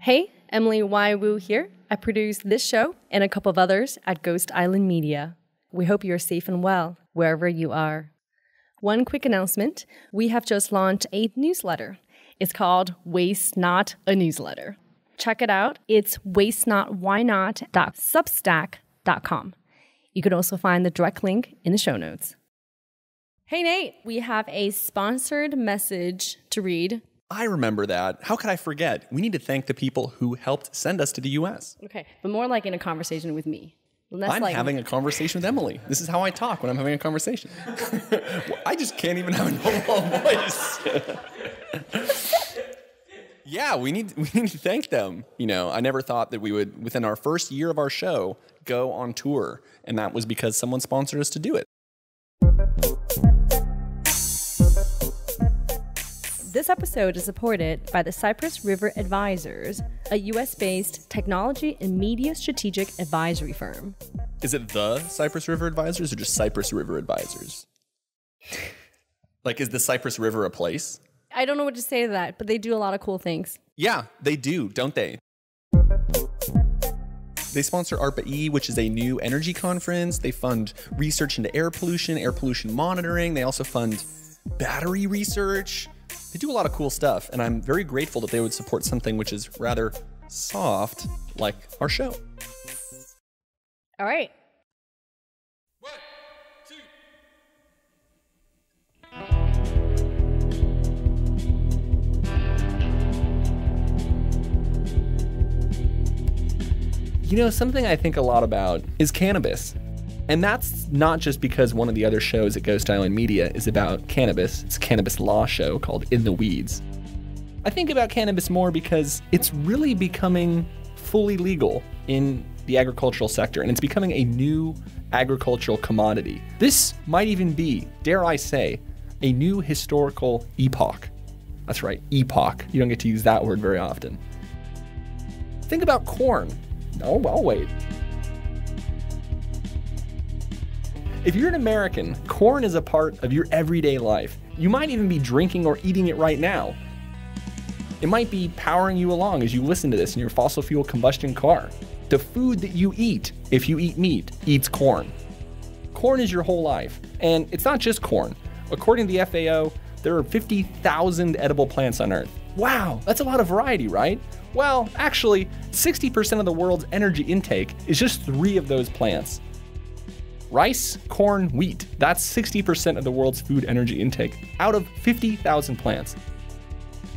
Hey, Emily Y. Wu here. I produce this show and a couple of others at Ghost Island Media. We hope you're safe and well wherever you are. One quick announcement we have just launched a newsletter. It's called Waste Not a Newsletter. Check it out. It's wastenotwhynot.substack.com. You can also find the direct link in the show notes. Hey, Nate, we have a sponsored message to read I remember that. How could I forget? We need to thank the people who helped send us to the US. Okay, but more like in a conversation with me. I'm like having a conversation with Emily. This is how I talk when I'm having a conversation. I just can't even have a normal voice. yeah, we need we need to thank them. You know, I never thought that we would within our first year of our show go on tour, and that was because someone sponsored us to do it. This episode is supported by the Cypress River Advisors, a US based technology and media strategic advisory firm. Is it the Cypress River Advisors or just Cypress River Advisors? like, is the Cypress River a place? I don't know what to say to that, but they do a lot of cool things. Yeah, they do, don't they? They sponsor ARPA-E, which is a new energy conference. They fund research into air pollution, air pollution monitoring. They also fund battery research. They do a lot of cool stuff, and I'm very grateful that they would support something which is rather soft like our show. All right. One, two. You know, something I think a lot about is cannabis. And that's not just because one of the other shows at Ghost Island Media is about cannabis. It's a cannabis law show called In the Weeds. I think about cannabis more because it's really becoming fully legal in the agricultural sector and it's becoming a new agricultural commodity. This might even be, dare I say, a new historical epoch. That's right, epoch. You don't get to use that word very often. Think about corn. Oh, well, wait. If you're an American, corn is a part of your everyday life. You might even be drinking or eating it right now. It might be powering you along as you listen to this in your fossil fuel combustion car. The food that you eat, if you eat meat, eats corn. Corn is your whole life, and it's not just corn. According to the FAO, there are 50,000 edible plants on Earth. Wow, that's a lot of variety, right? Well, actually, 60% of the world's energy intake is just three of those plants rice, corn, wheat. That's 60% of the world's food energy intake out of 50,000 plants.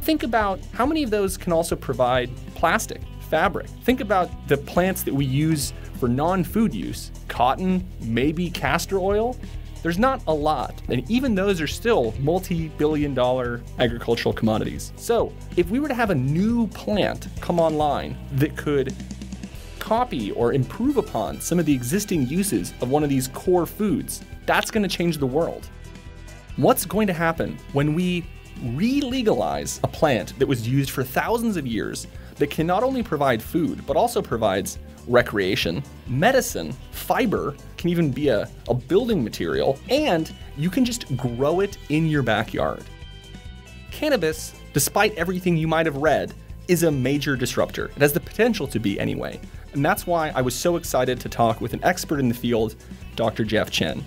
Think about how many of those can also provide plastic, fabric. Think about the plants that we use for non food use cotton, maybe castor oil. There's not a lot, and even those are still multi billion dollar agricultural commodities. So, if we were to have a new plant come online that could copy or improve upon some of the existing uses of one of these core foods. That's going to change the world. What's going to happen when we re legalize a plant that was used for thousands of years that can not only provide food, but also provides recreation, medicine, fiber, can even be a, a building material, and you can just grow it in your backyard. Cannabis, despite everything you might have read, is a major disruptor. It has the potential to be, anyway. And that's why I was so excited to talk with an expert in the field, Dr. Jeff Chen.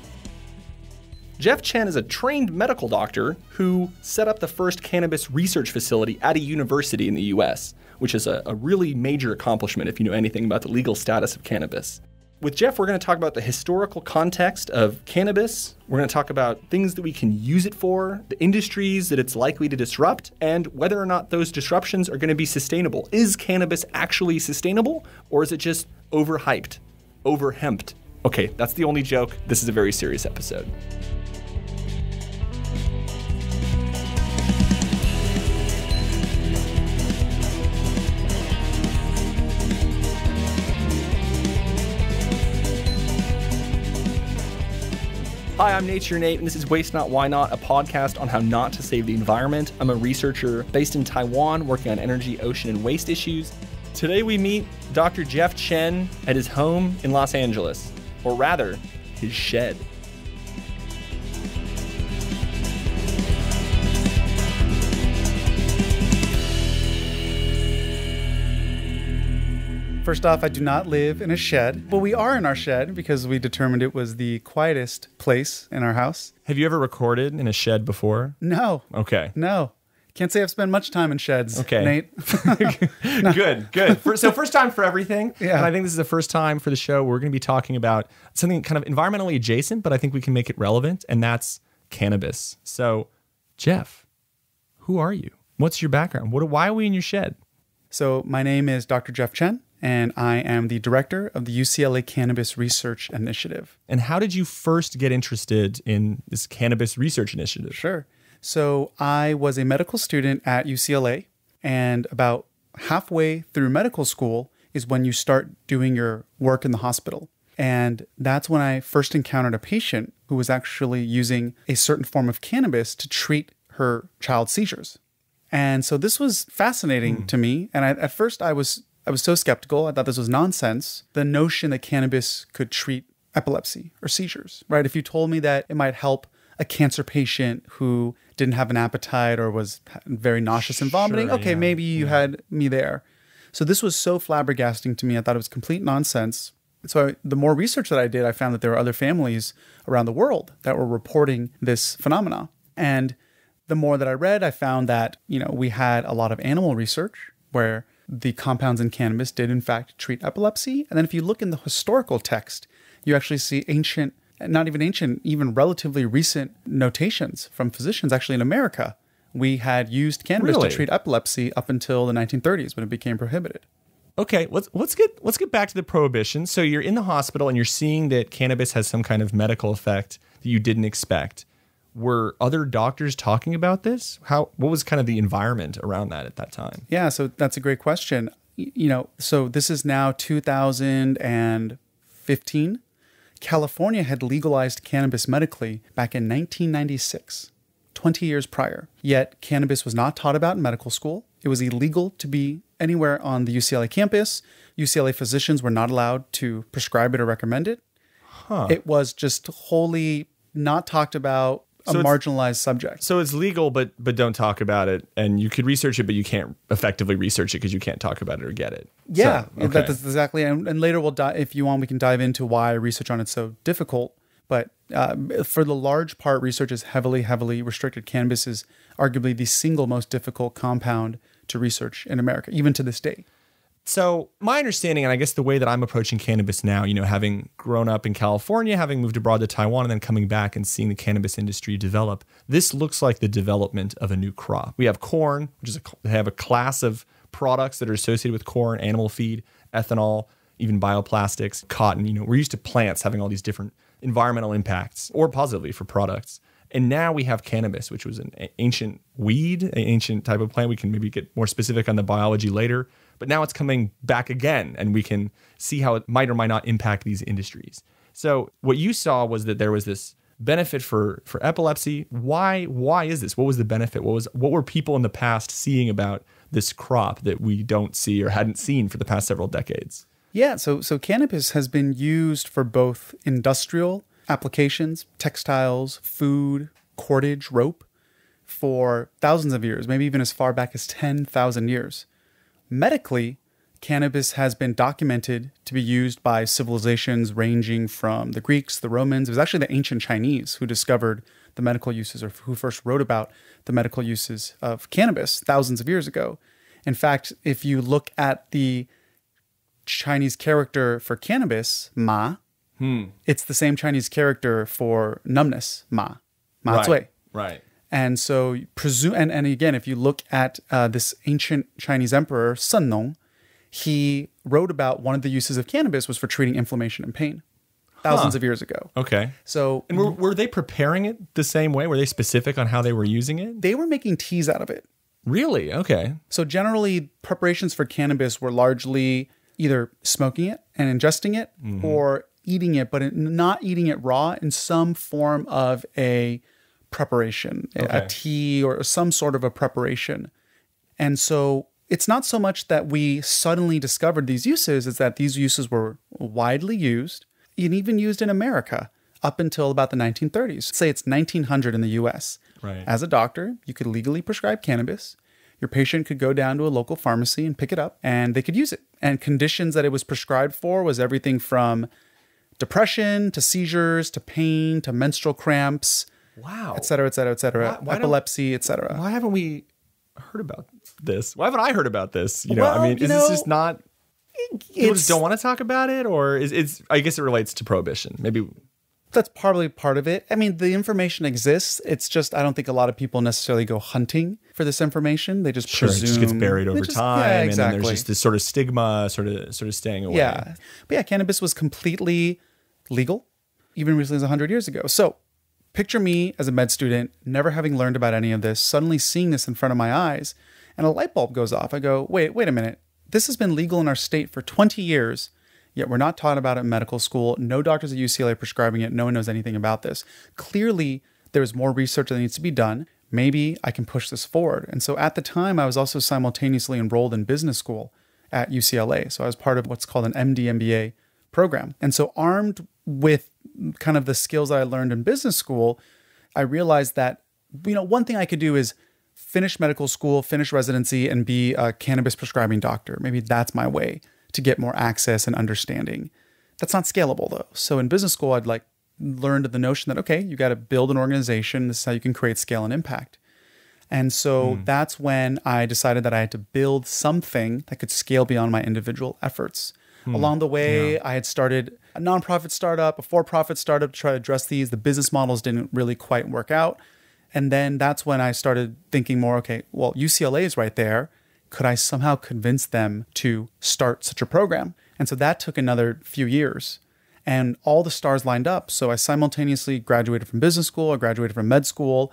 Jeff Chen is a trained medical doctor who set up the first cannabis research facility at a university in the US, which is a, a really major accomplishment if you know anything about the legal status of cannabis. With Jeff, we're going to talk about the historical context of cannabis. We're going to talk about things that we can use it for, the industries that it's likely to disrupt, and whether or not those disruptions are going to be sustainable. Is cannabis actually sustainable, or is it just overhyped, overhemped? Okay, that's the only joke. This is a very serious episode. Hi, I'm Nature Nate, and this is Waste Not, Why Not, a podcast on how not to save the environment. I'm a researcher based in Taiwan working on energy, ocean, and waste issues. Today we meet Dr. Jeff Chen at his home in Los Angeles, or rather, his shed. First off, I do not live in a shed, but we are in our shed because we determined it was the quietest place in our house. Have you ever recorded in a shed before? No. Okay. No. Can't say I've spent much time in sheds. Okay, Nate. no. Good, good. so first time for everything. Yeah. And I think this is the first time for the show we're going to be talking about something kind of environmentally adjacent, but I think we can make it relevant, and that's cannabis. So, Jeff, who are you? What's your background? What? Why are we in your shed? So my name is Dr. Jeff Chen and I am the director of the UCLA Cannabis Research Initiative. And how did you first get interested in this cannabis research initiative? Sure. So, I was a medical student at UCLA, and about halfway through medical school is when you start doing your work in the hospital. And that's when I first encountered a patient who was actually using a certain form of cannabis to treat her child's seizures. And so this was fascinating mm. to me. And I, at first, I was I was so skeptical. I thought this was nonsense. The notion that cannabis could treat epilepsy or seizures, right? If you told me that it might help a cancer patient who didn't have an appetite or was very nauseous and vomiting, sure, okay, yeah. maybe you yeah. had me there. So this was so flabbergasting to me. I thought it was complete nonsense. So I, the more research that I did, I found that there were other families around the world that were reporting this phenomena. And the more that I read, I found that, you know, we had a lot of animal research where the compounds in cannabis did in fact treat epilepsy. And then if you look in the historical text, you actually see ancient, not even ancient, even relatively recent notations from physicians actually in America. We had used cannabis really? to treat epilepsy up until the 1930s when it became prohibited. Okay, let's let's get let's get back to the prohibition. So you're in the hospital and you're seeing that cannabis has some kind of medical effect that you didn't expect were other doctors talking about this? How what was kind of the environment around that at that time? Yeah, so that's a great question. You know, so this is now 2015. California had legalized cannabis medically back in 1996, 20 years prior. Yet cannabis was not taught about in medical school. It was illegal to be anywhere on the UCLA campus. UCLA physicians were not allowed to prescribe it or recommend it. Huh. It was just wholly not talked about, a so marginalized subject. So it's legal, but but don't talk about it. And you could research it, but you can't effectively research it because you can't talk about it or get it. Yeah, so, okay. that's exactly. And, and later we'll di- if you want, we can dive into why research on it's so difficult. But uh, for the large part, research is heavily, heavily restricted. Cannabis is arguably the single most difficult compound to research in America, even to this day. So, my understanding, and I guess the way that I'm approaching cannabis now, you know, having grown up in California, having moved abroad to Taiwan, and then coming back and seeing the cannabis industry develop, this looks like the development of a new crop. We have corn, which is a, they have a class of products that are associated with corn, animal feed, ethanol, even bioplastics, cotton. You know, we're used to plants having all these different environmental impacts or positively for products. And now we have cannabis, which was an ancient weed, an ancient type of plant. We can maybe get more specific on the biology later but now it's coming back again, and we can see how it might or might not impact these industries. So what you saw was that there was this benefit for for epilepsy. Why why is this? What was the benefit? What was what were people in the past seeing about this crop that we don't see or hadn't seen for the past several decades? Yeah, so so cannabis has been used for both industrial applications, textiles, food, cordage, rope for thousands of years, maybe even as far back as 10,000 years medically, cannabis has been documented to be used by civilizations ranging from the Greeks, the Romans. It was actually the ancient Chinese who discovered the medical uses or who first wrote about the medical uses of cannabis thousands of years ago. In fact, if you look at the Chinese character for cannabis, ma, hmm. it's the same Chinese character for numbness, ma, ma right. Right. And so presume, and, and again, if you look at uh, this ancient Chinese emperor Sun Nong, he wrote about one of the uses of cannabis was for treating inflammation and pain thousands huh. of years ago. Okay. So, and were, were they preparing it the same way? Were they specific on how they were using it? They were making teas out of it. Really? Okay. So, generally, preparations for cannabis were largely either smoking it and ingesting it mm -hmm. or eating it, but not eating it raw in some form of a preparation, okay. a tea or some sort of a preparation. And so it's not so much that we suddenly discovered these uses, it's that these uses were widely used and even used in America up until about the 1930s. Say it's 1900 in the US. Right. As a doctor, you could legally prescribe cannabis. Your patient could go down to a local pharmacy and pick it up, and they could use it. And conditions that it was prescribed for was everything from depression to seizures to pain to menstrual cramps Wow. Et cetera, et cetera, et cetera. Why, why Epilepsy, et cetera. Why haven't we heard about this? Why haven't I heard about this? You know, well, I mean, is know, this just not people just don't want to talk about it? Or is it's I guess it relates to prohibition. Maybe that's probably part of it. I mean, the information exists. It's just I don't think a lot of people necessarily go hunting for this information. They just sure, presume it just gets buried over just, time, yeah, exactly. and there's just this sort of stigma, sort of sort of staying away. Yeah, but yeah, cannabis was completely legal even recently as 100 years ago. So Picture me as a med student, never having learned about any of this, suddenly seeing this in front of my eyes, and a light bulb goes off. I go, wait, wait a minute. This has been legal in our state for 20 years, yet we're not taught about it in medical school. No doctors at UCLA are prescribing it. No one knows anything about this. Clearly, there's more research that needs to be done. Maybe I can push this forward. And so at the time, I was also simultaneously enrolled in business school at UCLA. So I was part of what's called an MD MBA program. And so, armed with kind of the skills that I learned in business school, I realized that you know one thing I could do is finish medical school, finish residency, and be a cannabis prescribing doctor. Maybe that's my way to get more access and understanding. That's not scalable though. So in business school, I'd like learned the notion that okay, you got to build an organization. This is how you can create scale and impact. And so mm. that's when I decided that I had to build something that could scale beyond my individual efforts. Mm. Along the way, yeah. I had started a nonprofit startup, a for-profit startup to try to address these. The business models didn't really quite work out. And then that's when I started thinking more, okay, well, UCLA is right there. Could I somehow convince them to start such a program? And so that took another few years. And all the stars lined up. So I simultaneously graduated from business school, I graduated from med school.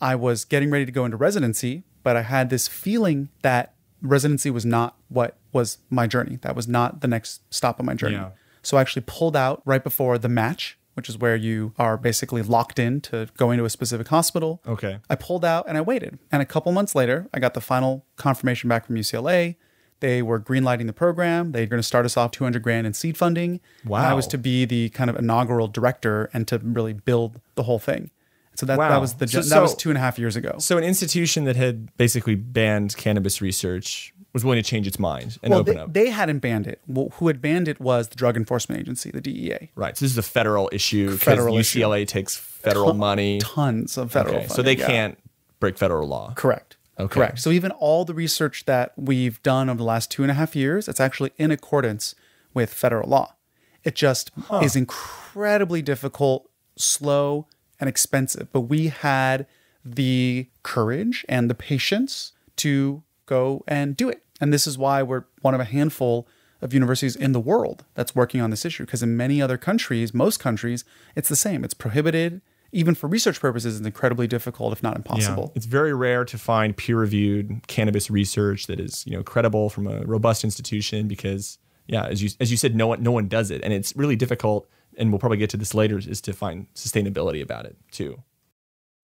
I was getting ready to go into residency, but I had this feeling that residency was not what was my journey. That was not the next stop on my journey. Yeah. So I actually pulled out right before the match which is where you are basically locked in to go into a specific hospital. Okay. I pulled out and I waited. And a couple months later, I got the final confirmation back from UCLA. They were greenlighting the program. They're going to start us off 200 grand in seed funding. Wow. And I was to be the kind of inaugural director and to really build the whole thing. So that, wow. that was the so, that was two and a half years ago. So an institution that had basically banned cannabis research was willing to change its mind and well, open they, up. They hadn't banned it. Well, who had banned it was the Drug Enforcement Agency, the DEA. Right. So this is a federal issue Federal. UCLA issue. takes federal Ton, money. Tons of federal okay. funding, So they yeah. can't break federal law. Correct. Okay. Correct. So even all the research that we've done over the last two and a half years, it's actually in accordance with federal law. It just huh. is incredibly difficult, slow, and expensive. But we had the courage and the patience to go and do it. And this is why we're one of a handful of universities in the world that's working on this issue, because in many other countries, most countries, it's the same. It's prohibited. Even for research purposes, it's incredibly difficult, if not impossible. Yeah. It's very rare to find peer-reviewed cannabis research that is, you know, credible from a robust institution because, yeah, as you as you said, no one no one does it, and it's really difficult. And we'll probably get to this later, is to find sustainability about it too.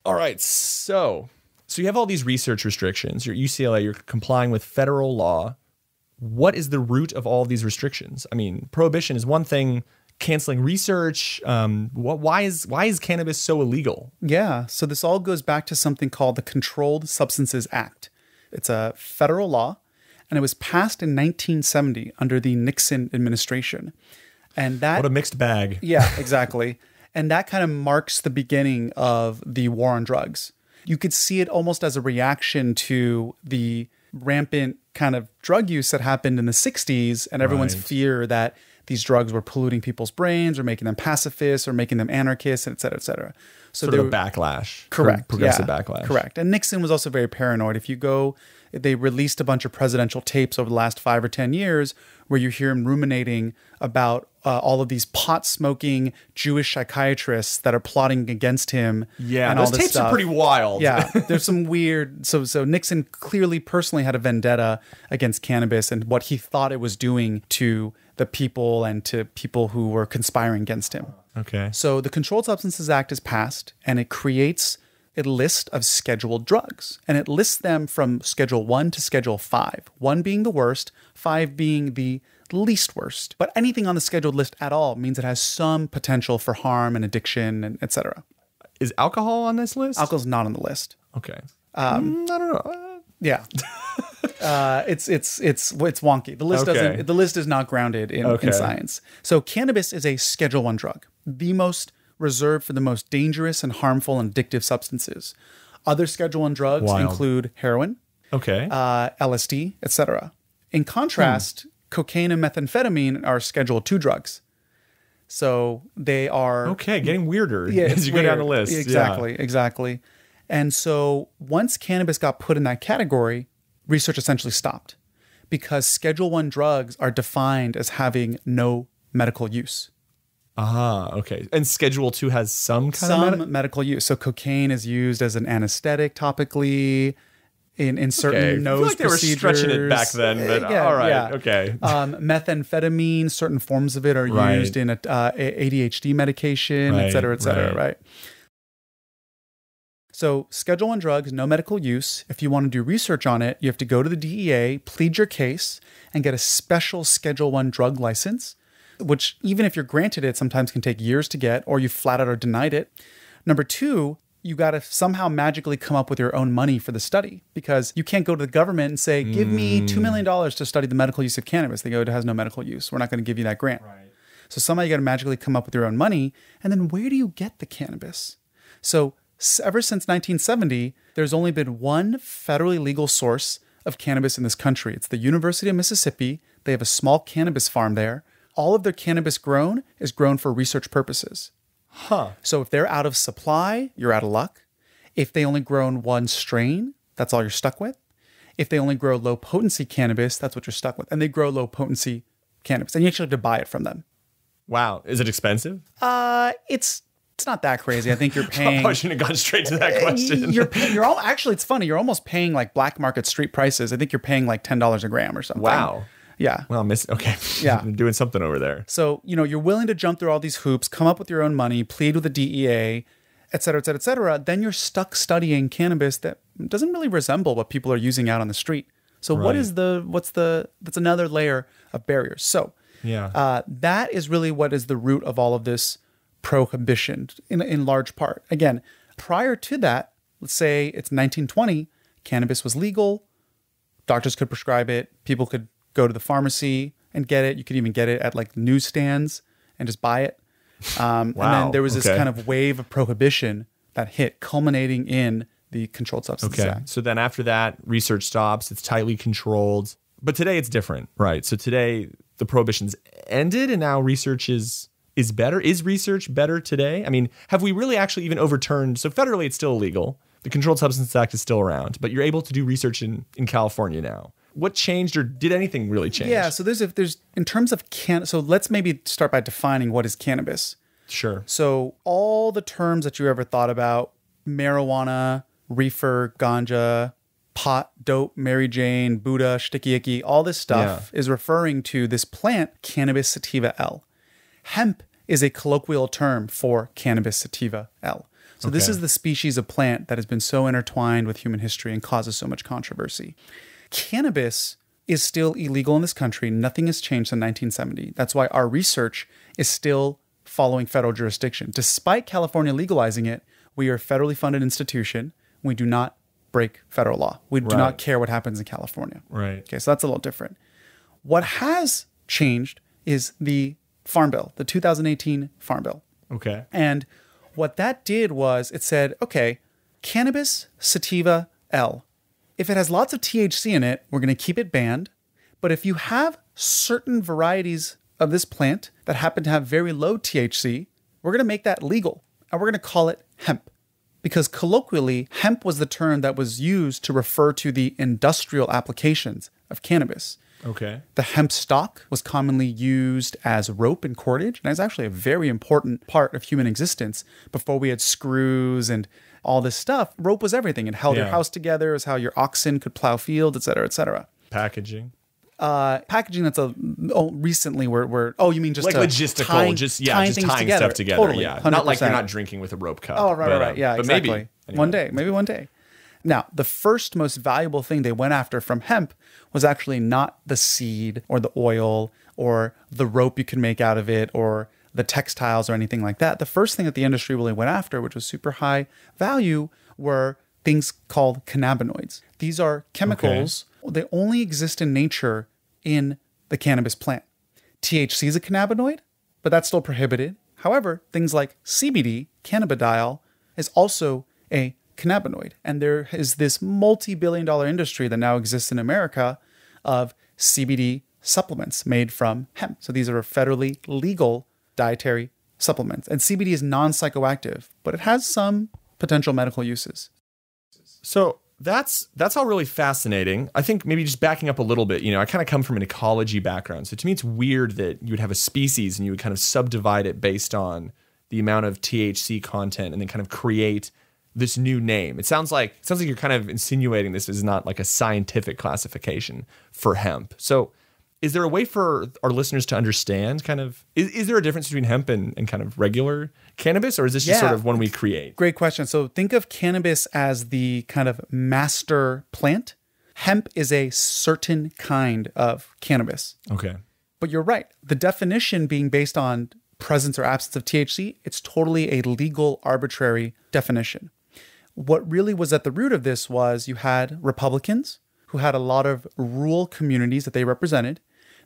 All right, so so you have all these research restrictions. You're UCLA, you're complying with federal law. What is the root of all these restrictions? I mean, prohibition is one thing, canceling research. Um, what, why is why is cannabis so illegal? Yeah, so this all goes back to something called the Controlled Substances Act. It's a federal law, and it was passed in 1970 under the Nixon administration. And that what a mixed bag. Yeah, exactly. and that kind of marks the beginning of the war on drugs you could see it almost as a reaction to the rampant kind of drug use that happened in the 60s and everyone's right. fear that these drugs were polluting people's brains or making them pacifists or making them anarchists and et cetera, et cetera. So sort there, of a backlash. Correct. Progressive yeah, backlash. Correct. And Nixon was also very paranoid. If you go they released a bunch of presidential tapes over the last five or 10 years where you hear him ruminating about uh, all of these pot smoking Jewish psychiatrists that are plotting against him. Yeah, and those all this tapes stuff. are pretty wild. Yeah, there's some weird. So, so Nixon clearly personally had a vendetta against cannabis and what he thought it was doing to the people and to people who were conspiring against him. Okay. So the Controlled Substances Act is passed and it creates a list of scheduled drugs, and it lists them from Schedule 1 to Schedule 5, 1 being the worst, 5 being the least worst. But anything on the scheduled list at all means it has some potential for harm and addiction and etc. Is alcohol on this list? Alcohol's not on the list. Okay. Um, mm, I don't know. Yeah. Uh, it's it's it's it's wonky. The list okay. doesn't. The list is not grounded in, okay. in, science. So cannabis is a Schedule One drug, the most reserved for the most dangerous and harmful and addictive substances. Other Schedule One drugs Wild. include heroin, okay, uh, LSD, etc. In contrast, hmm. cocaine and methamphetamine are Schedule Two drugs. So they are okay, getting weirder yeah, as you weird. go down the list. Exactly, yeah. exactly. And so once cannabis got put in that category, research essentially stopped because Schedule One drugs are defined as having no medical use. Ah, okay. And Schedule Two has some kind some of med- medical use. So cocaine is used as an anesthetic topically in in certain okay. nose I feel like they procedures. were stretching it back then, but uh, yeah, all right, yeah. okay. Um, methamphetamine, certain forms of it are right. used in a, uh, ADHD medication, right, et cetera, et cetera, right. right? So, Schedule One drugs, no medical use. If you want to do research on it, you have to go to the DEA, plead your case, and get a special Schedule One drug license which, even if you're granted it, sometimes can take years to get, or you flat out are denied it. Number two, you got to somehow magically come up with your own money for the study because you can't go to the government and say, give me mm. $2 million to study the medical use of cannabis. They go, it has no medical use. We're not going to give you that grant. Right. So somehow you got to magically come up with your own money. And then where do you get the cannabis? So ever since 1970, there's only been one federally legal source of cannabis in this country. It's the University of Mississippi. They have a small cannabis farm there all of their cannabis grown is grown for research purposes. Huh. So if they're out of supply, you're out of luck. If they only grow one strain, that's all you're stuck with. If they only grow low potency cannabis, that's what you're stuck with. And they grow low potency cannabis, and you actually have to buy it from them. Wow, is it expensive? Uh, it's it's not that crazy. I think you're paying. I shouldn't have gone straight to that uh, question. You're you're all actually. It's funny. You're almost paying like black market street prices. I think you're paying like ten dollars a gram or something. Wow. Yeah. Well, I miss. Okay. Yeah. doing something over there. So you know you're willing to jump through all these hoops, come up with your own money, plead with the DEA, et cetera, et cetera, et cetera. Then you're stuck studying cannabis that doesn't really resemble what people are using out on the street. So right. what is the what's the that's another layer of barriers. So yeah, uh, that is really what is the root of all of this prohibition in in large part. Again, prior to that, let's say it's 1920, cannabis was legal. Doctors could prescribe it. People could go to the pharmacy and get it. You could even get it at like newsstands and just buy it. Um, wow. And then there was this kind of wave of prohibition that hit, culminating in the Controlled substance. okay. Act. So then after that, research stops. It's tightly controlled. But today it's different, right? So today the prohibitions ended, and now research is is better. Is research better today? I mean, have we really actually even overturned? So federally, it's still illegal. The Controlled Substances Act is still around, but you're able to do research in in California now what changed or did anything really change? Yeah, so there's if there's in terms of can so let's maybe start by defining what is cannabis. Sure. So all the terms that you ever thought about marijuana, reefer, ganja, pot, dope, Mary Jane, Buddha, sticky icky, all this stuff yeah. is referring to this plant cannabis sativa L. Hemp is a colloquial term for cannabis sativa L. So okay. this is the species of plant that has been so intertwined with human history and causes so much controversy cannabis is still illegal in this country. Nothing has changed in 1970. That's why our research is still following federal jurisdiction. Despite California legalizing it, we are a federally funded institution. We do not break federal law. We right. do not care what happens in California. Right. Okay, so that's a little different. What has changed is the Farm Bill, the 2018 Farm Bill. Okay. And what that did was it said, okay, cannabis sativa L if it has lots of THC in it, we're going to keep it banned. But if you have certain varieties of this plant that happen to have very low THC, we're going to make that legal and we're going to call it hemp. Because colloquially, hemp was the term that was used to refer to the industrial applications of cannabis. Okay. The hemp stock was commonly used as rope and cordage, and it's actually a very important part of human existence before we had screws and all this stuff. Rope was everything. It held yeah. your house together. It was how your oxen could plow fields, et cetera, et cetera. Packaging. Uh, packaging that's a oh, recently where we're oh you mean just like logistical tying, just yeah tying just tying together. stuff together totally, yeah 100%. not like you're not drinking with a rope cup oh right right, uh, right yeah but exactly maybe, anyway. one day maybe one day now the first most valuable thing they went after from hemp was actually not the seed or the oil or the rope you can make out of it or the textiles or anything like that. The first thing that the industry really went after, which was super high value, were things called cannabinoids. These are chemicals, okay. they only exist in nature in the cannabis plant. THC is a cannabinoid, but that's still prohibited. However, things like CBD, cannabidiol, is also a cannabinoid. And there is this multi billion dollar industry that now exists in America of CBD supplements made from hemp. So these are federally legal dietary supplements. And CBD is non psychoactive, but it has some potential medical uses. So that's that's all really fascinating. I think maybe just backing up a little bit, you know, I kind of come from an ecology background. So to me it's weird that you would have a species and you would kind of subdivide it based on the amount of THC content and then kind of create this new name. It sounds like it sounds like you're kind of insinuating this is not like a scientific classification for hemp. So is there a way for our listeners to understand kind of is, is there a difference between hemp and, and kind of regular cannabis or is this yeah. just sort of one we create great question so think of cannabis as the kind of master plant hemp is a certain kind of cannabis okay but you're right the definition being based on presence or absence of thc it's totally a legal arbitrary definition what really was at the root of this was you had republicans who had a lot of rural communities that they represented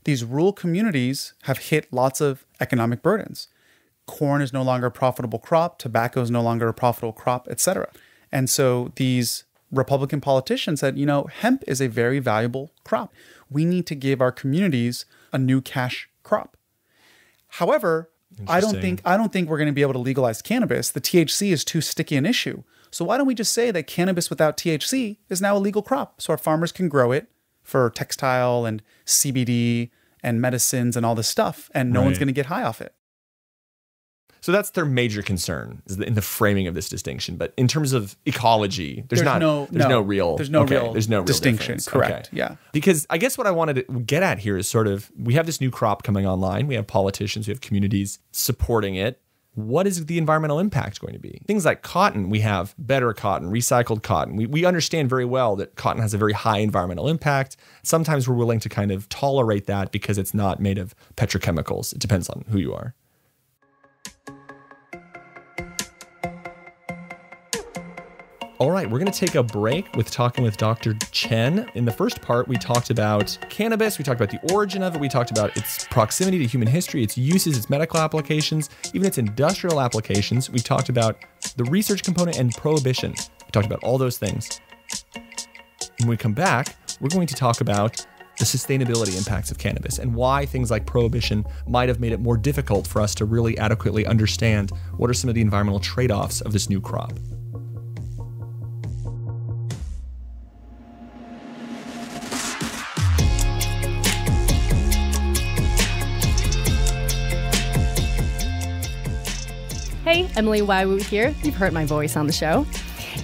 these rural communities have hit lots of economic burdens. Corn is no longer a profitable crop, tobacco is no longer a profitable crop, etc. And so these Republican politicians said, you know, hemp is a very valuable crop. We need to give our communities a new cash crop. However, I don't think I don't think we're going to be able to legalize cannabis. The THC is too sticky an issue. So why don't we just say that cannabis without THC is now a legal crop so our farmers can grow it for textile and CBD and medicines and all this stuff, and no right. one's going to get high off it. So that's their major concern in the framing of this distinction. But in terms of ecology, there's, there's not no, there's no, no, real there's no okay, real there's no real distinction. Difference. Correct. Okay. Yeah. Because I guess what I wanted to get at here is sort of we have this new crop coming online. We have politicians, we have communities supporting it what is the environmental impact going to be? Things like cotton, we have better cotton, recycled cotton. We, we understand very well that cotton has a very high environmental impact. Sometimes we're willing to kind of tolerate that because it's not made of petrochemicals. It depends on who you are. All right, we're going to take a break with talking with Dr. Chen. In the first part, we talked about cannabis, we talked about the origin of it, we talked about its proximity to human history, its uses, its medical applications, even its industrial applications. We talked about the research component and prohibition. We talked about all those things. When we come back, we're going to talk about the sustainability impacts of cannabis and why things like prohibition might have made it more difficult for us to really adequately understand what are some of the environmental trade offs of this new crop. Hey, Emily Waiwu here. You've heard my voice on the show.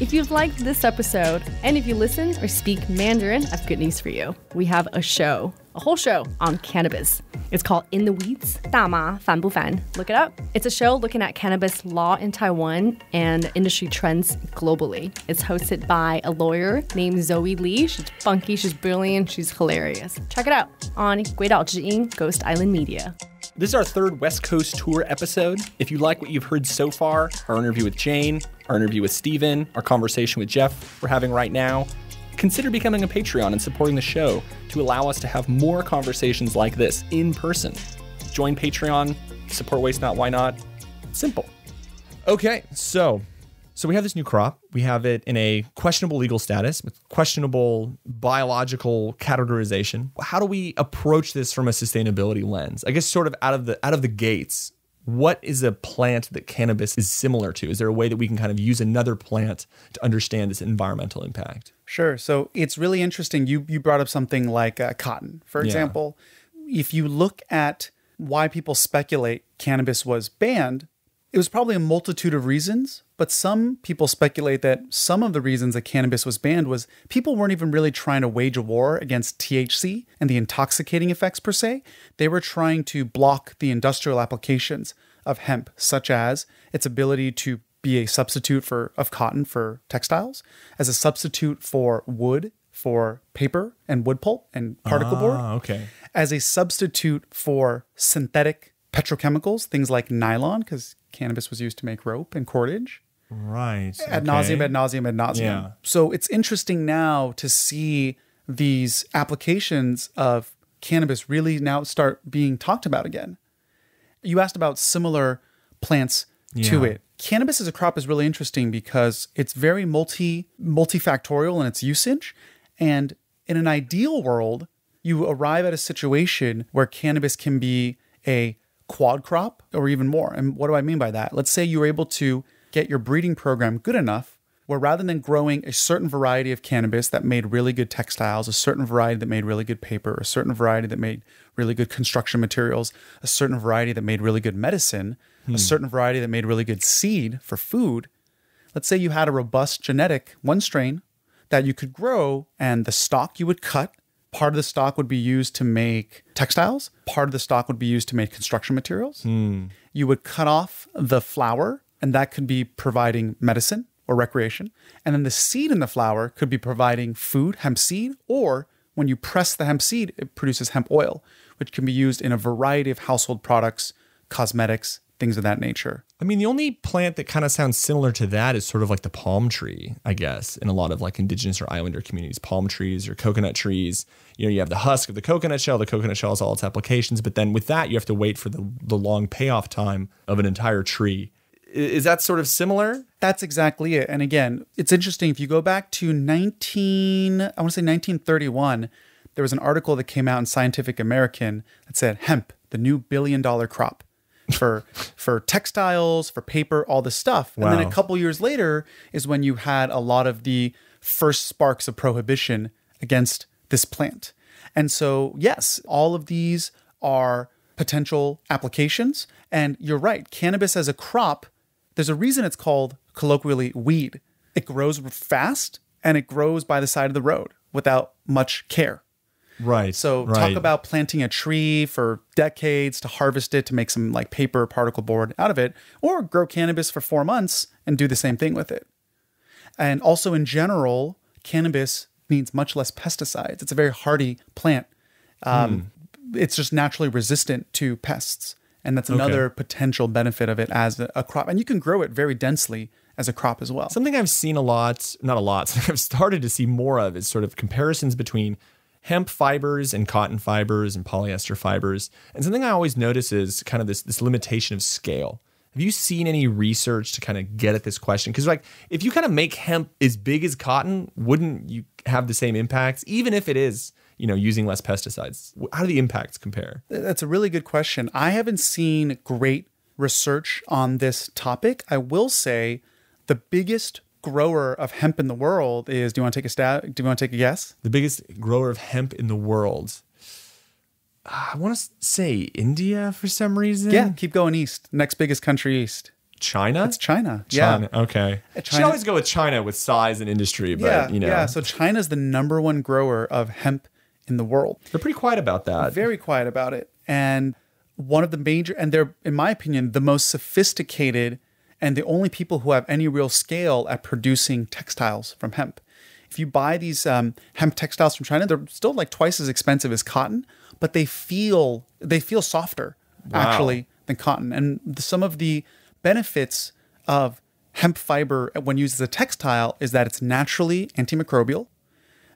If you've liked this episode, and if you listen or speak Mandarin, I've good news for you. We have a show, a whole show on cannabis. It's called In the Weeds, Fan Bu Fan. Look it up. It's a show looking at cannabis law in Taiwan and industry trends globally. It's hosted by a lawyer named Zoe Lee. She's funky, she's brilliant, she's hilarious. Check it out on Zhiying, Ghost Island Media. This is our third West Coast tour episode. If you like what you've heard so far, our interview with Jane, our interview with Steven, our conversation with Jeff we're having right now, consider becoming a Patreon and supporting the show to allow us to have more conversations like this in person. Join Patreon, support Waste Not Why Not. Simple. Okay, so so we have this new crop. We have it in a questionable legal status with questionable biological categorization. How do we approach this from a sustainability lens? I guess sort of out of the out of the gates, what is a plant that cannabis is similar to? Is there a way that we can kind of use another plant to understand its environmental impact? Sure. So it's really interesting. You you brought up something like uh, cotton, for example. Yeah. If you look at why people speculate cannabis was banned, it was probably a multitude of reasons, but some people speculate that some of the reasons that cannabis was banned was people weren't even really trying to wage a war against THC and the intoxicating effects per se. They were trying to block the industrial applications of hemp, such as its ability to be a substitute for of cotton for textiles, as a substitute for wood for paper and wood pulp and particle ah, board, okay. as a substitute for synthetic petrochemicals, things like nylon, because cannabis was used to make rope and cordage. Right. Ad nauseum, ad nauseum, ad nauseum. Yeah. So it's interesting now to see these applications of cannabis really now start being talked about again. You asked about similar plants yeah. to it. Cannabis as a crop is really interesting because it's very multi multifactorial in its usage. And in an ideal world, you arrive at a situation where cannabis can be a quad crop or even more. And what do I mean by that? Let's say you were able to get your breeding program good enough where rather than growing a certain variety of cannabis that made really good textiles, a certain variety that made really good paper, a certain variety that made really good construction materials, a certain variety that made really good medicine, hmm. a certain variety that made really good seed for food, let's say you had a robust genetic one strain that you could grow and the stock you would cut part of the stock would be used to make textiles, part of the stock would be used to make construction materials. Mm. You would cut off the flower, and that could be providing medicine or recreation. And then the seed in the flower could be providing food, hemp seed, or when you press the hemp seed, it produces hemp oil, which can be used in a variety of household products, cosmetics, things of that nature. I mean, the only plant that kind of sounds similar to that is sort of like the palm tree, I guess, in a lot of like indigenous or islander communities, palm trees or coconut trees. You know, you have the husk of the coconut shell, the coconut shell has all its applications, but then with that, you have to wait for the, the long payoff time of an entire tree. Is that sort of similar? That's exactly it. And again, it's interesting. If you go back to 19, I want to say 1931, there was an article that came out in Scientific American that said hemp, the new billion dollar crop for for textiles, for paper, all this stuff. Wow. And then a couple years later is when you had a lot of the first sparks of prohibition against this plant. And so, yes, all of these are potential applications. And you're right, cannabis as a crop, there's a reason it's called colloquially weed. It grows fast and it grows by the side of the road without much care. Right. So right. talk about planting a tree for decades to harvest it to make some like paper particle board out of it, or grow cannabis for four months and do the same thing with it. And also in general, cannabis needs much less pesticides. It's a very hardy plant. Um, hmm. It's just naturally resistant to pests. And that's another okay. potential benefit of it as a crop. And you can grow it very densely as a crop as well. Something I've seen a lot, not a lot, something I've started to see more of is sort of comparisons between hemp fibers and cotton fibers and polyester fibers. And something I always notice is kind of this, this limitation of scale. Have you seen any research to kind of get at this question? Because like if you kind of make hemp as big as cotton, wouldn't you have the same impacts, even if it is you know using less pesticides? How do the impacts compare? That's a really good question. I haven't seen great research on this topic. I will say the biggest grower of hemp in the world is. Do you want to take a stab? Do you want to take a guess? The biggest grower of hemp in the world. Ah, I want to say India for some reason. Yeah, keep going east. Next biggest country east. China? It's China. China. Yeah. Okay. Uh, China. always go with China with size and industry, but yeah, you know. Yeah. So China's the number one grower of hemp in the world. They're pretty quiet about that. Very quiet about it. And one of the major, and they're, in my opinion, the most sophisticated and the only people who have any real scale at producing textiles from hemp. If you buy these um, hemp textiles from China, they're still like twice as expensive as cotton, but they feel they feel softer wow. actually than cotton. And the, some of the benefits of hemp fiber when used as a textile is that it's naturally antimicrobial,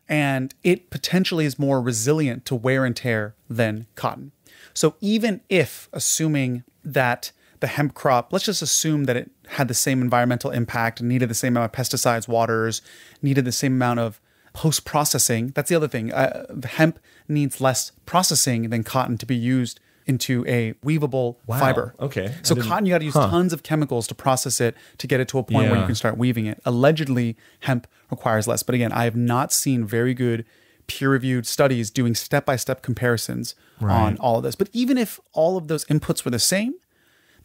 and it potentially is more resilient to wear and tear than cotton. So even if assuming that the hemp crop, let's just assume that it had the same environmental impact, needed the same amount of pesticides, waters, needed the same amount of post processing. That's the other thing. Uh, the hemp needs less processing than cotton to be used into a weavable wow. fiber. Okay. So cotton, you got to use huh. tons of chemicals to process it to get it to a point yeah. where you can start weaving it. Allegedly, hemp requires less. But again, I have not seen very good peer-reviewed studies doing step-by-step comparisons right. on all of this. But even if all of those inputs were the same,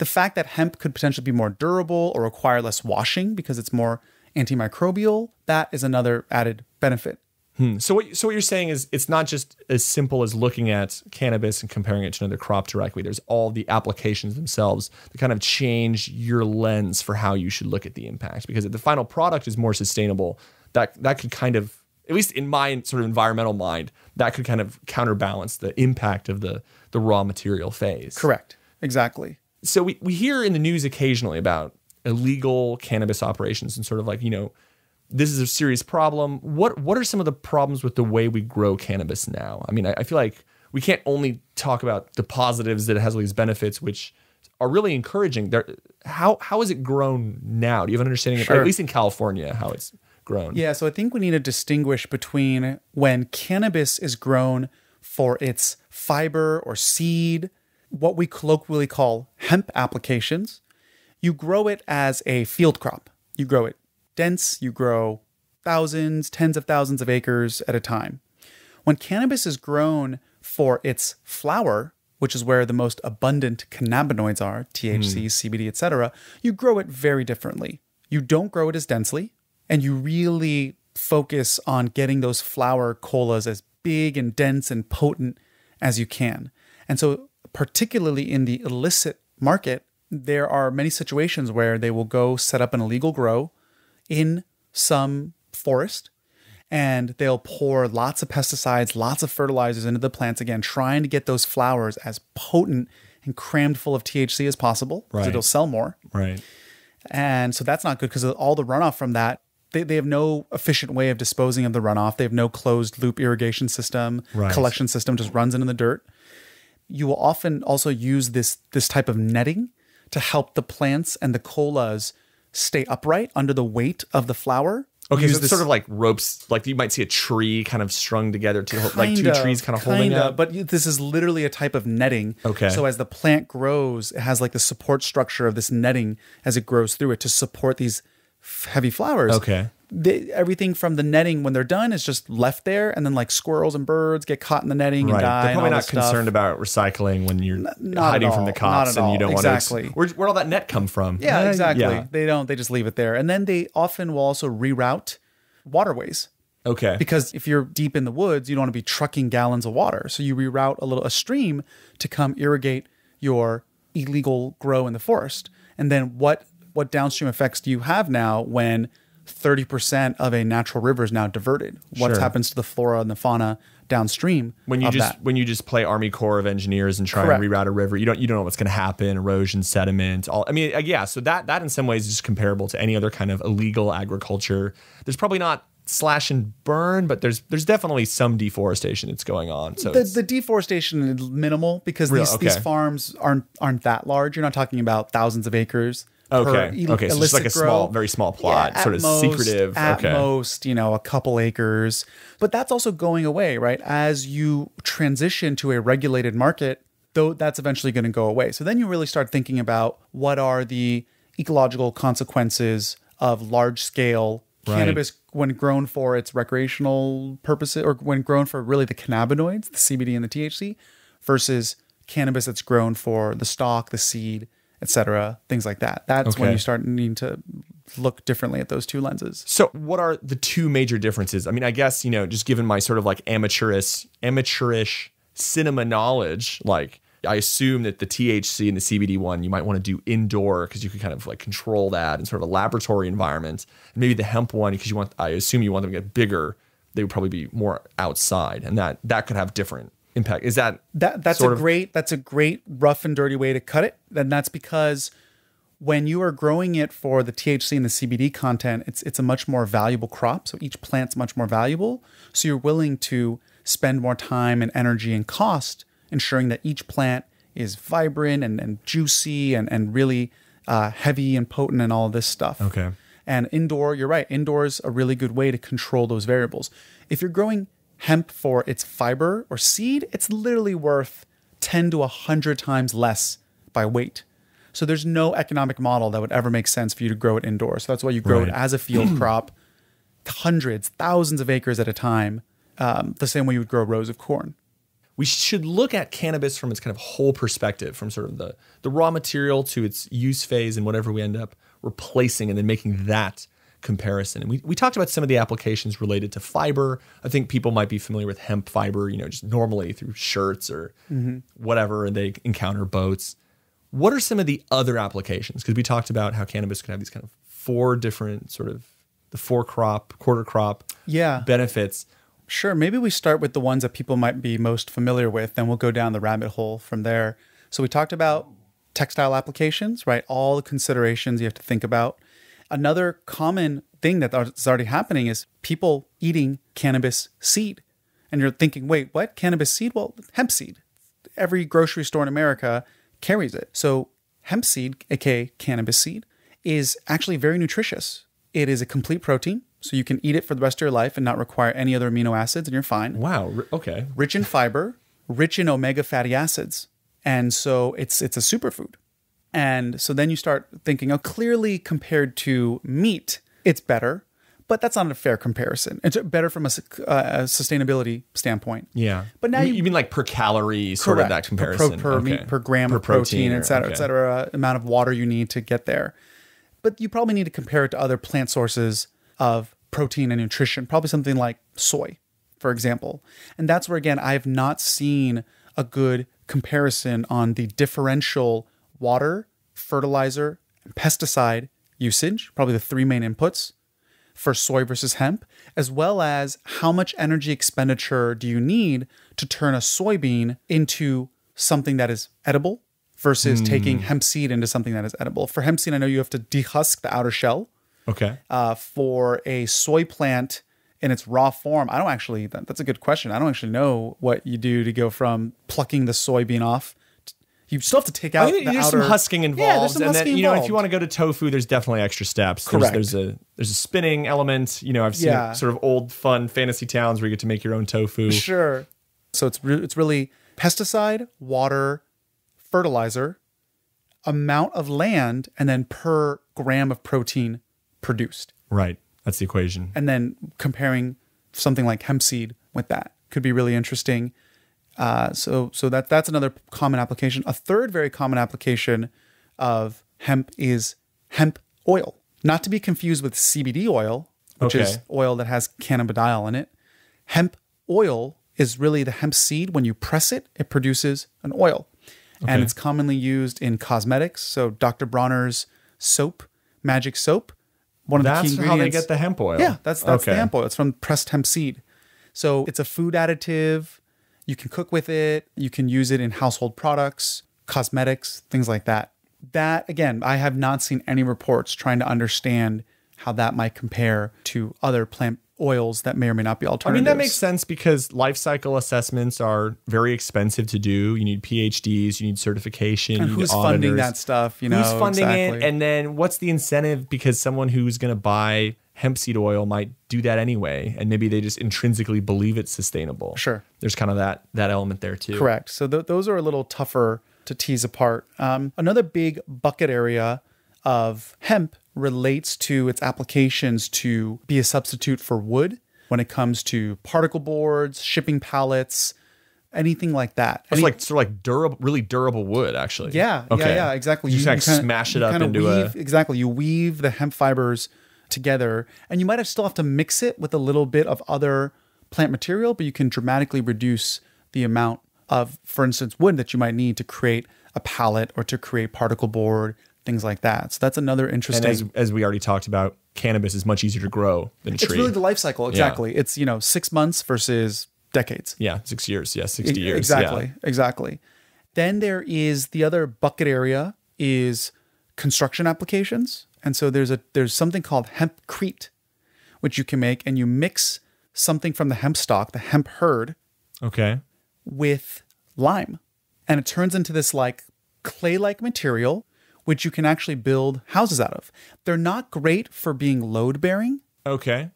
the fact that hemp could potentially be more durable or require less washing because it's more antimicrobial, that is another added benefit. Hmm. So what so what you're saying is it's not just as simple as looking at cannabis and comparing it to another crop directly. There's all the applications themselves that kind of change your lens for how you should look at the impact. Because if the final product is more sustainable, that that could kind of, at least in my sort of environmental mind, that could kind of counterbalance the impact of the the raw material phase. Correct. Exactly so we, we hear in the news occasionally about illegal cannabis operations and sort of like, you know, this is a serious problem. What what are some of the problems with the way we grow cannabis now? I mean, I, I feel like we can't only talk about the positives that it has all these benefits, which are really encouraging. There, how how is it grown now? Do you have an understanding sure. of, at least in California, how it's grown? Yeah, so I think we need to distinguish between when cannabis is grown for its fiber or seed what we colloquially call hemp applications. You grow it as a field crop. You grow it dense, you grow thousands, tens of thousands of acres at a time. When cannabis is grown for its flower, which is where the most abundant cannabinoids are, THC, mm. CBD, etc., you grow it very differently. You don't grow it as densely, and you really focus on getting those flower colas as big and dense and potent as you can. And so particularly in the illicit market, there are many situations where they will go set up an illegal grow in some forest and they'll pour lots of pesticides, lots of fertilizers into the plants again, trying to get those flowers as potent and crammed full of THC as possible right. it'll sell more. Right. And so that's not good because all the runoff from that, they, they have no efficient way of disposing of the runoff. They have no closed loop irrigation system, right. collection system just runs into the dirt you will often also use this this type of netting to help the plants and the colas stay upright under the weight of the flower. Okay, so it's sort of like ropes, like you might see a tree kind of strung together, to kinda, like two trees kind of kinda, holding up. But this is literally a type of netting. Okay. So as the plant grows, it has like the support structure of this netting as it grows through it to support these heavy flowers. Okay everything from the netting when they're done is just left there, and then like squirrels and birds get caught in the netting right. and die. They're probably not concerned about recycling when you're N- hiding from the cops and you don't exactly. want to. Exactly, where, all that net come from? Yeah, exactly. Yeah. They don't. They just leave it there, and then they often will also reroute waterways. Okay. Because if you're deep in the woods, you don't want to be trucking gallons of water, so you reroute a little a stream to come irrigate your illegal grow in the forest. And then what what downstream effects do you have now when 30% of a natural river is now diverted. What sure. happens to the flora and the fauna downstream? When you just that? when you just play Army Corps of Engineers and try Correct. and reroute a river, you don't you don't know what's going to happen, erosion, sediment, all I mean uh, yeah, so that that in some ways is comparable to any other kind of illegal agriculture. There's probably not slash and burn, but there's there's definitely some deforestation that's going on. So the, the deforestation is minimal because these, okay. these farms aren't aren't that large. You're not talking about thousands of acres. Okay. okay. So it's like a grow. small, very small plot, yeah, sort of most, secretive. At okay. most, you know, a couple acres. But that's also going away, right? As you transition to a regulated market, though, that's eventually going to go away. So then you really start thinking about what are the ecological consequences of large scale right. cannabis when grown for its recreational purposes or when grown for really the cannabinoids, the CBD and the THC, versus cannabis that's grown for the stock, the seed, etc., things like that. That's okay. when you start needing to look differently at those two lenses. So, what are the two major differences? I mean, I guess you know, just given my sort of like amateurish, amateurish cinema knowledge, like I assume that the THC and the CBD one you might want to do indoor because you can kind of like control that in sort of a laboratory environment. And maybe the hemp one because you want, I assume you want them to get bigger. They would probably be more outside, and that that could have different impact. Is that that that's a great that's a great rough and dirty way to cut it. Then that's because when you are growing it for the THC and the CBD content, it's it's a much more valuable crop. So each plant's much more valuable. So you're willing to spend more time and energy and cost ensuring that each plant is vibrant and, and juicy and, and really uh, heavy and potent and all this stuff. Okay. And indoor, you're right. Indoor is a really good way to control those variables. If you're growing hemp for its fiber or seed, it's literally worth 10 to 100 times less by weight. So there's no economic model that would ever make sense for you to grow it indoors. So that's why you grow right. it as a field crop, hundreds, thousands of acres at a time, um, the same way you would grow rows of corn. We should look at cannabis from its kind of whole perspective, from sort of the, the raw material to its use phase and whatever we end up replacing, and then making that comparison. And we, we talked about some of the applications related to fiber. I think people might be familiar with hemp fiber, you know, just normally through shirts or mm-hmm. whatever they encounter boats. What are some of the other applications? Because we talked about how cannabis could have these kind of four different sort of the four crop, quarter crop yeah. benefits. Sure. Maybe we start with the ones that people might be most familiar with, then we'll go down the rabbit hole from there. So we talked about textile applications, right? All the considerations you have to think about Another common thing that's already happening is people eating cannabis seed. And you're thinking, wait, what? Cannabis seed? Well, hemp seed. Every grocery store in America carries it. So, hemp seed, aka cannabis seed, is actually very nutritious. It is a complete protein, so you can eat it for the rest of your life and not require any other amino acids, and you're fine. Wow. Okay. Rich in fiber, rich in omega fatty acids, and so it's it's a superfood. And so then you start thinking, oh, clearly compared to meat, it's better, but that's not a fair comparison. It's better from a, uh, sustainability standpoint. Yeah. But now you, you, mean, like per calorie sort correct. of that comparison? Per, per okay. meat, per gram per of protein, protein or, et cetera, okay. et cetera, amount of water you need to get there. But you probably need to compare it to other plant sources of protein and nutrition, probably something like soy, for example. And that's where, again, I have not seen a good comparison on the differential water, fertilizer, and pesticide usage, probably the three main inputs for soy versus hemp, as well as how much energy expenditure do you need to turn a soybean into something that is edible versus mm. taking hemp seed into something that is edible. For hemp seed, I know you have to dehusk the outer shell. Okay. Uh, for a soy plant in its raw form, I don't actually, that's a good question. I don't actually know what you do to go from plucking the soybean off you still have to take oh, out. I mean, the there's outer, some husking involved, yeah, there's some and husking you know if you want to go to tofu, there's definitely extra steps. Correct. There's, there's a there's a spinning element. You know, I've seen yeah. sort of old fun fantasy towns where you get to make your own tofu. Sure. So it's re it's really pesticide, water, fertilizer, amount of land, and then per gram of protein produced. Right. That's the equation. And then comparing something like hemp seed with that could be really interesting. Uh, so so that that's another common application. A third very common application of hemp is hemp oil, not to be confused with CBD oil, which okay. is oil that has cannabidiol in it. Hemp oil is really the hemp seed. When you press it, it produces an oil. Okay. And it's commonly used in cosmetics. So Dr. Bronner's soap, magic soap, one of that's the key ingredients. how they get the hemp oil. Yeah, that's that's okay. the hemp oil. It's from pressed hemp seed. So it's a food additive. You can cook with it, you can use it in household products, cosmetics, things like that. That, again, I have not seen any reports trying to understand how that might compare to other plant oils that may or may not be alternatives. I mean, that makes sense because life cycle assessments are very expensive to do. You need PhDs, you need certification. And who's funding that stuff? You know, who's funding exactly. it? And then what's the incentive? Because someone who's going to buy hemp seed oil might do that anyway and maybe they just intrinsically believe it's sustainable sure there's kind of that that element there too correct so th- those are a little tougher to tease apart um, another big bucket area of hemp relates to its applications to be a substitute for wood when it comes to particle boards shipping pallets anything like that. It's Any, like sort of like durable, really durable wood, actually. Yeah. Okay. Yeah. Yeah. Exactly. You, you just kind of smash it up into weave, a. Exactly. You weave the hemp fibers together. And you might have still have to mix it with a little bit of other plant material, but you can dramatically reduce the amount of, for instance, wood that you might need to create a pallet or to create particle board, things like that. So that's another interesting. As, as, we already talked about, cannabis is much easier to grow than a tree. It's really the life cycle, exactly. Yeah. It's you know six months versus decades. Yeah, six years. Yeah, sixty years. Exactly, yeah. exactly. Then there is the other bucket area is construction applications. And so there's a there's something called hempcrete, which you can make, and you mix something from the hemp stock, the hemp herd, okay, with lime, and it turns into this like clay-like material, which you can actually build houses out of. They're not great for being load-bearing. Okay,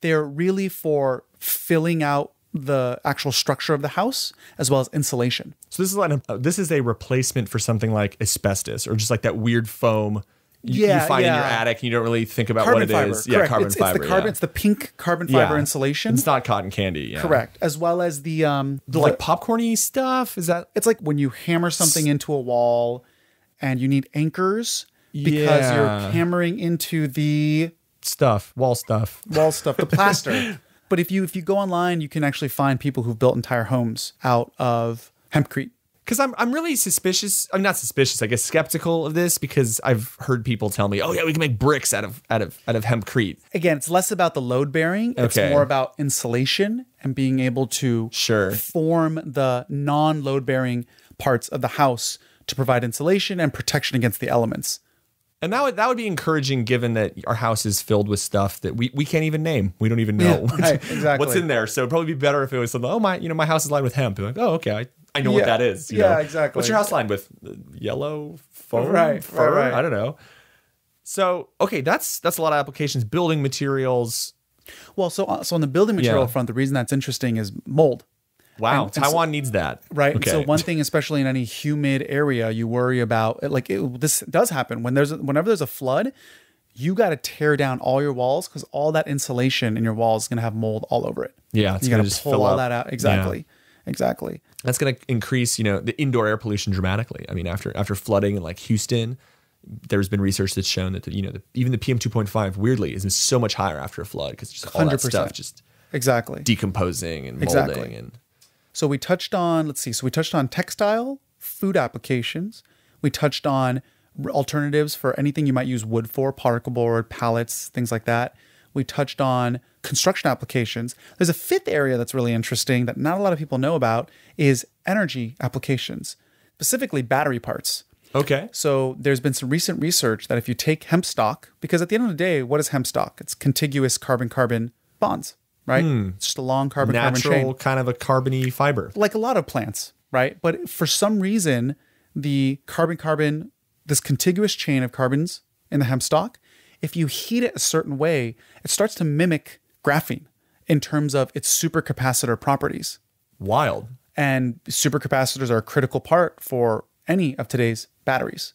they're really for filling out the actual structure of the house as well as insulation. So this is like a, this is a replacement for something like asbestos or just like that weird foam you, yeah, you find yeah. in your attic and you don't really think about carbon what it fiber, is. Correct. Yeah, carbon it's, fiber. It's the carbon. Yeah. It's the pink carbon fiber insulation. It's not cotton candy. Correct. As well as the um the, the like popcorny stuff. Is that? It's like when you hammer something into a wall, and you need anchors because you're hammering into the stuff, wall stuff, wall stuff, the plaster. but if you if you go online, you can actually find people who've built entire homes out of hempcrete because I'm I'm really suspicious. I'm uh, not suspicious. I guess skeptical of this because I've heard people tell me, "Oh yeah, we can make bricks out of out of out of hempcrete." Again, it's less about the load bearing. It's more about insulation and being able to sure. form the non load bearing parts of the house to provide insulation and protection against the elements. And that would that would be encouraging, given that our house is filled with stuff that we, we can't even name. We don't even know yeah, right, exactly. what's in there. So it'd probably be better if it was something. Oh my, you know, my house is lined with hemp. you like, oh okay, I I know yeah. what that is. yeah, know? exactly. What's your house lined with? Uh, yellow foam, right, fur? Right, right. I don't know. So okay, that's that's a lot of applications. Building materials. Well, so uh, so on the building material yeah. front, the reason that's interesting is mold. Wow, and, Taiwan and so, needs that. Right. Okay. So one thing, especially in any humid area, you worry about like it, this does happen when there's whenever there's a flood. You got to tear down all your walls because all that insulation in your walls is going to have mold all over it. Yeah, it's you got to pull all up. that out exactly. Yeah. Exactly. That's going to increase, you know, the indoor air pollution dramatically. I mean, after after flooding in like Houston, there's been research that's shown that the, you know the, even the PM two point five weirdly is so much higher after a flood because just all 100%. that stuff just exactly decomposing and molding exactly. and. So we touched on let's see. So we touched on textile, food applications. We touched on alternatives for anything you might use wood for, particle board, pallets, things like that. We touched on construction applications. There's a fifth area that's really interesting that not a lot of people know about is energy applications, specifically battery parts. Okay. So there's been some recent research that if you take hemp stock, because at the end of the day, what is hemp stock? It's contiguous carbon-carbon bonds, right? Hmm. It's just a long carbon-carbon Natural chain. kind of a carbony fiber. Like a lot of plants, right? But for some reason, the carbon-carbon, this contiguous chain of carbons in the hemp stock, if you heat it a certain way, it starts to mimic graphene in terms of its supercapacitor properties. Wild. And supercapacitors are a critical part for any of today's batteries.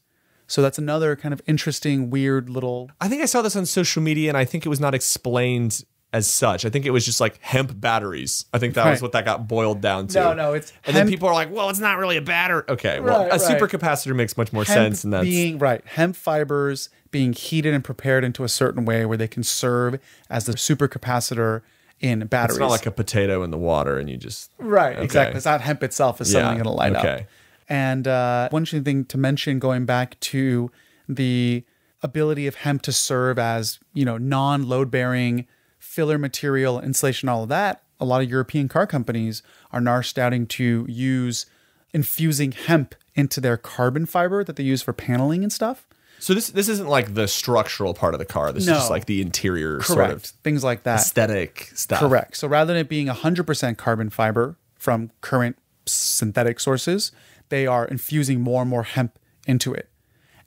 So that's another kind of interesting, weird little. I think I saw this on social media and I think it was not explained as such. I think it was just like hemp batteries. I think that right. was what that got boiled down to. No, no, it's and hemp. then people are like, well, it's not really a battery. Okay, well, right, a right. supercapacitor makes much more hemp sense, and that's being right. Hemp fibers being heated and prepared into a certain way where they can serve as the supercapacitor in batteries. It's not like a potato in the water and you just. Right, okay. exactly. It's not hemp itself is yeah, suddenly going to light okay. up. And uh, one interesting thing to mention going back to the ability of hemp to serve as, you know, non load bearing filler material, insulation, all of that. A lot of European car companies are now starting to use infusing hemp into their carbon fiber that they use for paneling and stuff so this this isn't like the structural part of the car. This No. is just like the interior sort of Things like that. aesthetic stuff. Correct. So rather than it being 100% carbon fiber from current synthetic sources, they are infusing more and more hemp into it.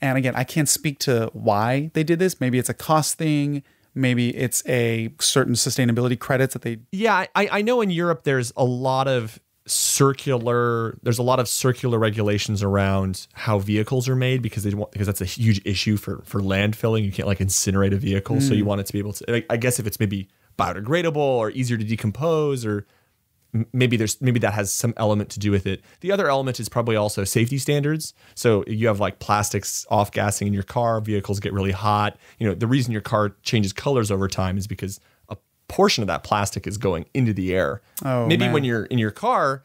And again, I can't speak to why they did this. Maybe it's a cost thing. Maybe it's a certain sustainability credits that they Yeah, I, I know in Europe there's a lot of circular there's a lot of circular regulations around how vehicles are made because they want because that's a huge issue for for landfilling you can't like incinerate a vehicle mm. so you mm. want it to be able to i guess if it's maybe biodegradable or easier to decompose or maybe there's maybe that has some element to do with it the other element is probably also safety standards so you have like plastics off gassing in your car vehicles get really hot you know the reason your car changes colors over time is because portion of that plastic is going into the air. Oh, maybe man. when you're in your car,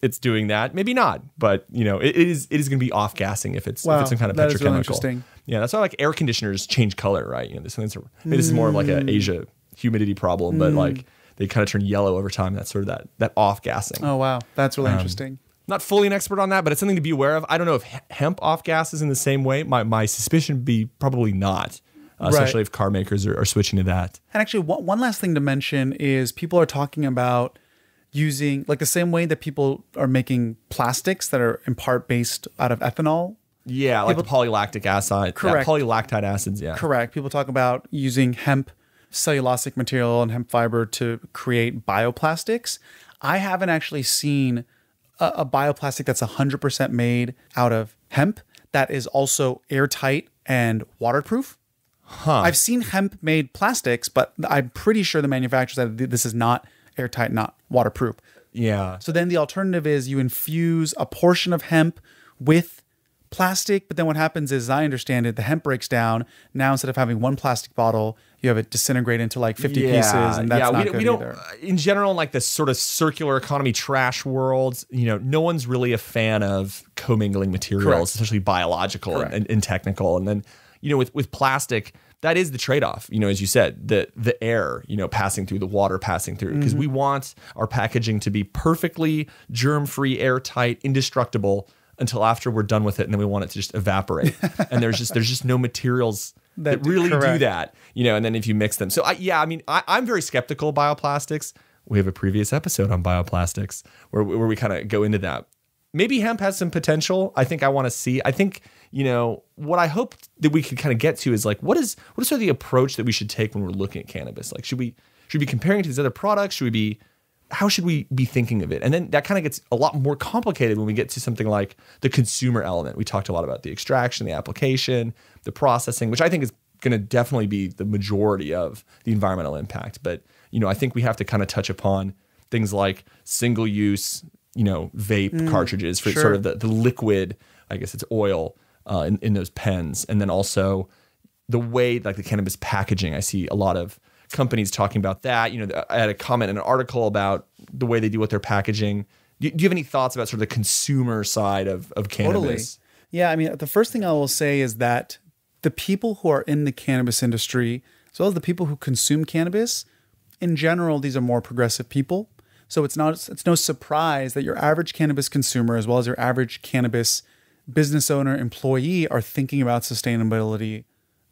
it's doing that. Maybe not, but you know, it, it is it is going to be off gassing if it's wow, if it's some kind of that petrochemical. Really interesting. Yeah, that's why like air conditioners change color, right? You know, this, this is more of like an mm. Asia humidity problem, mm. but like they kind of turn yellow over time. That's sort of that that off gassing. Oh wow, that's really um, interesting. Not fully an expert on that, but it's something to be aware of. I don't know if hemp off gases in the same way. My my suspicion be probably not. Uh, right. especially if car makers are, are switching to that. And actually, one last thing to mention is people are talking about using, like the same way that people are making plastics that are in part based out of ethanol. Yeah, people, like the polylactic acid. Correct. Yeah, polylactide acids, yeah. Correct. People talk about using hemp cellulosic material and hemp fiber to create bioplastics. I haven't actually seen a, a bioplastic that's 100% made out of hemp that is also airtight and waterproof. Huh. I've seen hemp made plastics, but I'm pretty sure the manufacturer said this is not airtight, not waterproof. Yeah. So then the alternative is you infuse a portion of hemp with plastic, but then what happens is, I understand it, the hemp breaks down. Now instead of having one plastic bottle, you have it disintegrate into like 50 yeah, pieces, and that's yeah, not we, good we don't, either. Uh, in general, like this sort of circular economy trash world, you know, no one's really a fan of commingling materials, Correct. especially biological and, and, technical. And then you know, with with plastic, that is the trade-off you know as you said the the air you know passing through the water passing through because mm-hmm. we want our packaging to be perfectly germ-free airtight indestructible until after we're done with it and then we want it to just evaporate and there's just there's just no materials that, that really correct. do that you know and then if you mix them so I, yeah i mean I, i'm very skeptical bioplastics we have a previous episode on bioplastics where, where we kind of go into that maybe hemp has some potential. I think I want to see. I think you know what I hope that we could kind of get to is like what is what is sort of the approach that we should take when we're looking at cannabis? Like should we should we be comparing to these other products? Should we be how should we be thinking of it? And then that kind of gets a lot more complicated when we get to something like the consumer element. We talked a lot about the extraction, the application, the processing, which I think is going to definitely be the majority of the environmental impact. But you know, I think we have to kind of touch upon things like single use you know vape mm, cartridges for sure. sort of the, the liquid i guess it's oil uh, in, in those pens and then also the way like the cannabis packaging i see a lot of companies talking about that you know i had a comment in an article about the way they do with their packaging do, do you have any thoughts about sort of the consumer side of, of cannabis totally. yeah i mean the first thing i will say is that the people who are in the cannabis industry as well as the people who consume cannabis in general these are more progressive people so it's not it's no surprise that your average cannabis consumer as well as your average cannabis business owner employee are thinking about sustainability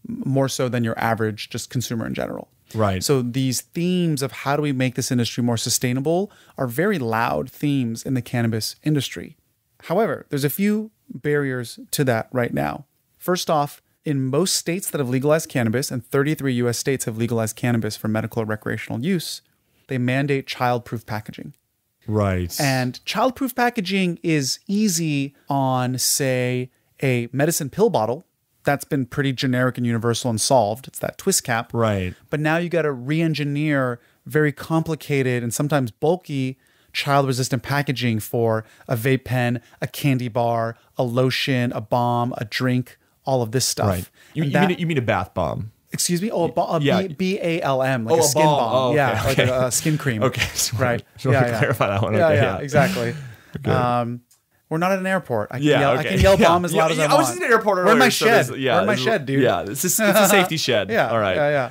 more so than your average just consumer in general. Right. So these themes of how do we make this industry more sustainable are very loud themes in the cannabis industry. However, there's a few barriers to that right now. First off, in most states that have legalized cannabis, and 33 US states have legalized cannabis for medical or recreational use, they mandate child-proof packaging. Right. And child-proof packaging is easy on, say, a medicine pill bottle. That's been pretty generic and universal and solved. It's that twist cap. Right. But now you got to re-engineer very complicated and sometimes bulky child resistant packaging for a vape pen, a candy bar, a lotion, a bomb, a drink, all of this stuff. Right. You, you, that, mean, you mean, a bath bomb? Excuse me. Oh, ba- yeah. B A L M, like oh, a skin balm. Oh, okay, yeah, okay. like a, a, skin cream. okay, so right. Just yeah, yeah. clarify that one. Yeah, okay, yeah, yeah, exactly. Um, we're not at an airport. I can yeah, yell, okay. I can yell bomb as loud as I, want. I was just in an airport. Earlier, We're in my so shed. yeah, We're in my shed, dude. Yeah, it's a, it's a safety shed. yeah, all right. Yeah, yeah.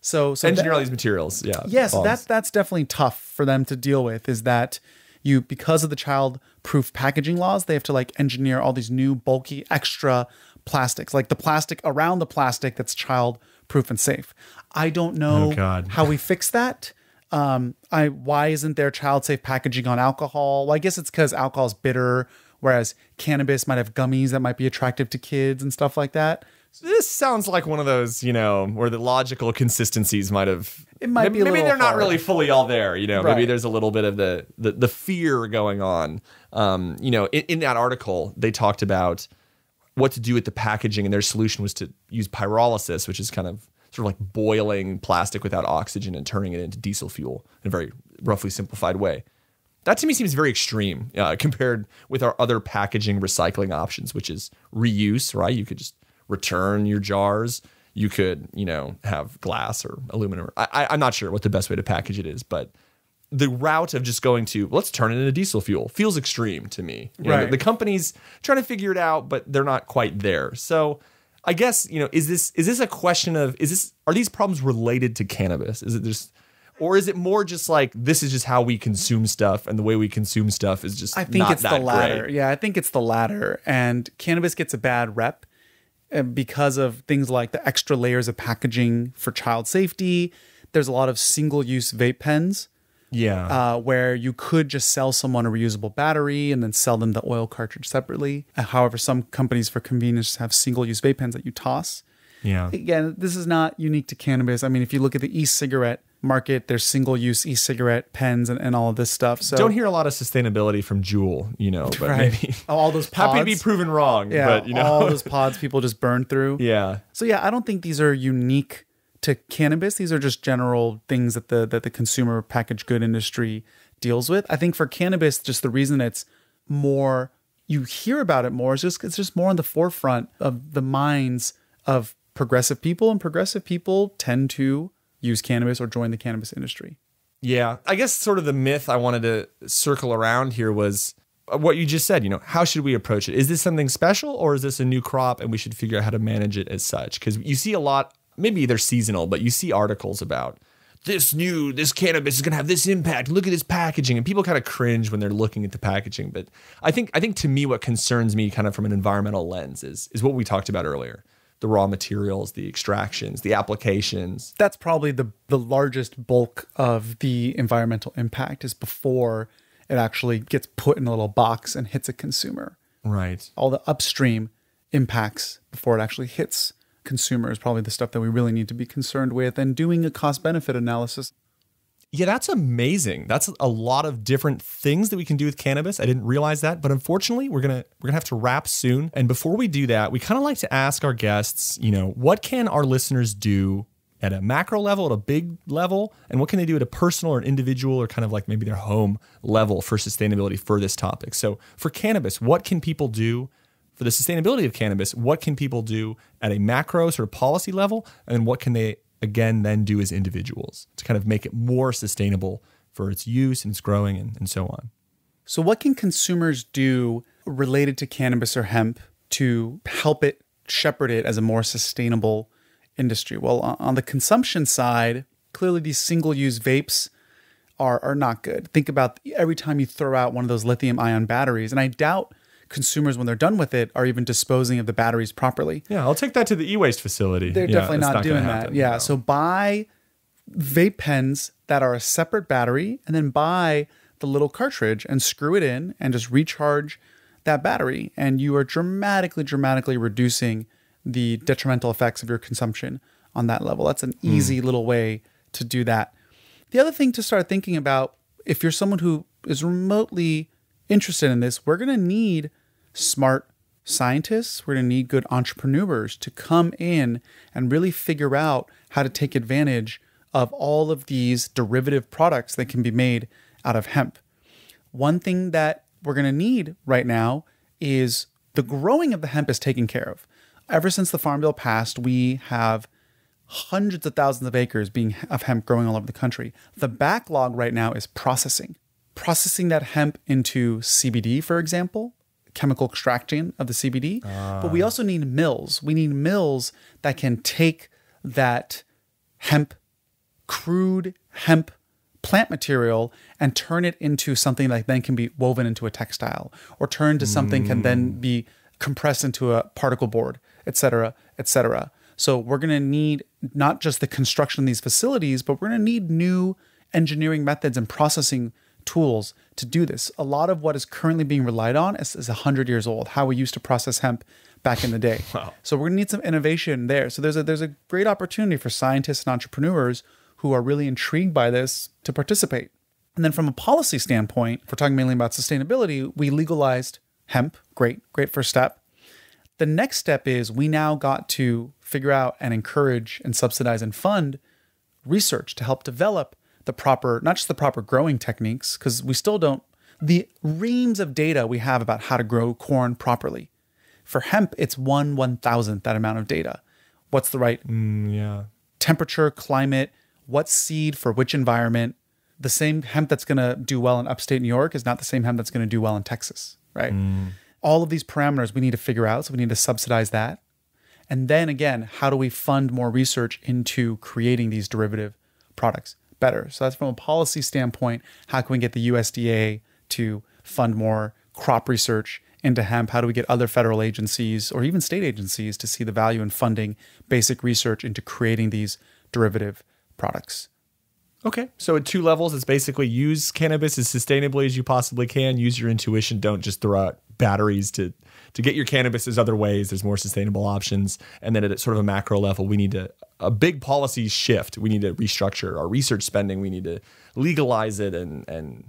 So, so engineer all these materials. Yeah. Yes, yeah, so that's that's definitely tough for them to deal with. Is that you because of the child proof packaging laws, they have to like engineer all these new bulky extra plastics, like the plastic around the plastic that's child proof and safe. I don't oh, know oh, how we fix that. Um, I why isn't there child safe packaging on alcohol? Well, I guess it's because alcohol is bitter, whereas cannabis might have gummies that might be attractive to kids and stuff like that. So this sounds like one of those, you know, where the logical consistencies might have. It might maybe, be. maybe they're not really fully all there. You know, right. maybe there's a little bit of the the, the fear going on. Um, you know, in, in that article, they talked about what to do with the packaging, and their solution was to use pyrolysis, which is kind of sort of like boiling plastic without oxygen and turning it into diesel fuel in a very roughly simplified way. That to me seems very extreme uh, compared with our other packaging recycling options, which is reuse, right? You could just return your jars. You could, you know, have glass or aluminum. I, am not sure what the best way to package it is, but the route of just going to let's turn it into diesel fuel feels extreme to me. You right. Know, the, the company's trying to figure it out, but they're not quite there. So I guess you know is this is this a question of is this are these problems related to cannabis? Is it just or is it more just like this is just how we consume stuff and the way we consume stuff is just I think it's the latter. Great. Yeah, I think it's the latter. And cannabis gets a bad rep uh, because of things like the extra layers of packaging for child safety. There's a lot of single use vape pens yeah. Uh, where you could just sell someone a reusable battery and then sell them the oil cartridge separately. Uh, however, some companies, for convenience, have single use vape pens that you toss. Yeah. Again, this is not unique to cannabis. I mean, if you look at the e cigarette market, there's single use e cigarette pens and, and all of this stuff. So don't hear a lot of sustainability from Juul, you know, but right. maybe oh, all those pods. Happy to be proven wrong. Yeah. But, you know, all those pods people just burn through. Yeah. So, yeah, I don't think these are unique to cannabis. These are just general things that the that the consumer packaged good industry deals with. I think for cannabis, just the reason it's more you hear about it more is just it's just more on the forefront of the minds of progressive people, and progressive people tend to use cannabis or join the cannabis industry. Yeah, I guess sort of the myth I wanted to circle around here was uh, what you just said, you know, how should we approach it? Is this something special or is this a new crop and we should figure out how to manage it as such? Because you see a lot maybe they're seasonal, but you see articles about this new this cannabis is going to have this impact look at this packaging and people kind of cringe when they're looking at the packaging but i think i think to me what concerns me kind of from an environmental lens is is what we talked about earlier the raw materials the extractions the applications that's probably the the largest bulk of the environmental impact is before it actually gets put in a little box and hits a consumer right all the upstream impacts before it actually hits consumer is probably the stuff that we really need to be concerned with and doing a cost benefit analysis. Yeah, that's amazing. That's a lot of different things that we can do with cannabis. I didn't realize that, but unfortunately, we're going to we're going to have to wrap soon. And before we do that, we kind of like to ask our guests, you know, what can our listeners do at a macro level, at a big level, and what can they do at a personal or an individual or kind of like maybe their home level for sustainability for this topic? So, for cannabis, what can people do for the sustainability of cannabis, what can people do at a macro sort of policy level, and what can they again then do as individuals to kind of make it more sustainable for its use and its growing and, and so on. So, what can consumers do related to cannabis or hemp to help it shepherd it as a more sustainable industry? Well, on the consumption side, clearly these single use vapes are, are not good. Think about every time you throw out one of those lithium ion batteries, and I doubt consumers, when they're done with it, are even disposing of the batteries properly. Yeah, I'll take that to the e waste facility. They're yeah, definitely not, not, doing that. Happen, yeah, no. so buy vape pens that are a separate battery and then buy the little cartridge and screw it in and just recharge that battery. And you are dramatically, dramatically reducing the detrimental effects of your consumption on that level. That's an hmm. easy mm. little way to do that. The other thing to start thinking about if you're someone who is remotely interested in this, we're going to need smart scientists, we're going to need good entrepreneurs to come in and really figure out how to take advantage of all of these derivative products that can be made out of hemp. One thing that we're going to need right now is the growing of the hemp is taken care of. Ever since the Farm Bill passed, we have hundreds of thousands of acres being of hemp growing all over the country. The backlog right now is processing. Processing that hemp into CBD, for example, chemical extraction of the CBD, uh. but we ah. also need mills. We need mills that can take that hemp, crude hemp plant material and turn it into something that then can be woven into a textile or turned to something mm. can then mm. be compressed into a particle board, et cetera, et cetera. So we're going to need not just the construction of these facilities, but we're going to need new engineering methods and processing tools to do this. A lot of what is currently being relied on is, is 100 years old, how we used to process hemp back in the day. Wow. So we're going to need some innovation there. So there's a there's a great opportunity for scientists and entrepreneurs who are really intrigued by this to participate. And then from a policy standpoint, if we're talking mainly about sustainability, we legalized hemp. Great, great first step. The next step is we now got to figure out and encourage and subsidize and fund research to help develop the proper, not just the proper growing techniques, because we still don't, the reams of data we have about how to grow corn properly. For hemp, it's one one thousandth that amount of data. What's the right mm, yeah. temperature, climate, what seed for which environment? The same hemp that's going to do well in upstate New York is not the same hemp that's going to do well in Texas, right? Mm. All of these parameters we need to figure out. So we need to subsidize that. And then again, how do we fund more research into creating these derivative products? better. So that's from a policy standpoint. How can we get the USDA to fund more crop research into hemp? How do we get other federal agencies or even state agencies to see the value in funding basic research into creating these derivative products? Okay. So at two levels, it's basically use cannabis as sustainably as you possibly can. Use your intuition. Don't just throw out batteries to to get your cannabis is other ways. There's more sustainable options. And then at sort of a macro level, we need to, a big policy shift. We need to restructure our research spending. We need to legalize it and, and,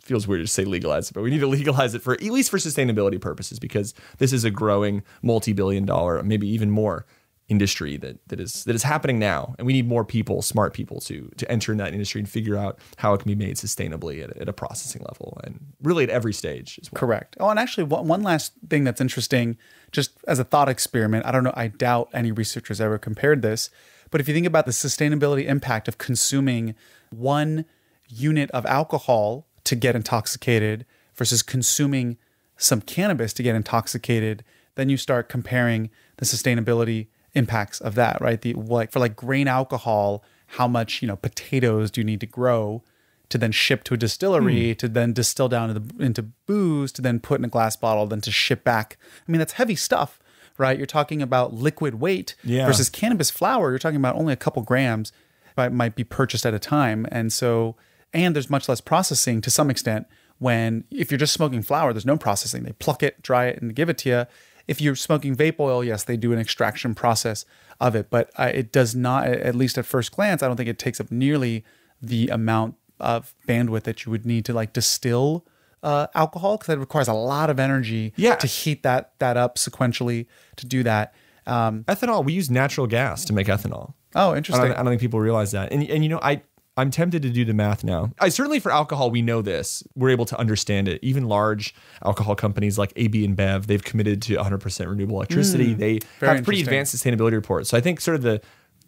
feels weird to say legalize it, but we need to legalize it for at least for sustainability purposes because this is a growing multi-billion dollar, maybe even more industry that that is that is happening now and we need more people smart people to to enter in that industry and figure out how it can be made sustainably at, at a processing level and really at every stage well. correct oh and actually one last thing that's interesting just as a thought experiment i don't know i doubt any researchers ever compared this but if you think about the sustainability impact of consuming one unit of alcohol to get intoxicated versus consuming some cannabis to get intoxicated then you start comparing the sustainability impacts of that, right? The like for like grain alcohol, how much, you know, potatoes do you need to grow to then ship to a distillery, mm. to then distill down into, the, into booze, to then put in a glass bottle, then to ship back. I mean, that's heavy stuff, right? You're talking about liquid weight yeah. versus cannabis flower. You're talking about only a couple grams but might be purchased at a time. And so, and there's much less processing to some extent when if you're just smoking flour, there's no processing. They pluck it, dry it, and give it to you if you're smoking vape oil, yes, they do an extraction process of it, but uh, it does not, at least at first glance, I don't think it takes up nearly the amount of bandwidth that you would need to like distill uh, alcohol because that requires a lot of energy yeah. to heat that that up sequentially to do that. Um, ethanol, we use natural gas to make ethanol. Oh, interesting. I don't, I don't, think people realize that. And, and you know, I I'm tempted to do the math now. I certainly for alcohol, we know this. We're able to understand it. Even large alcohol companies like AB and Bev, they've committed to 100% renewable electricity. Mm, they have pretty advanced sustainability reports. So I think sort of the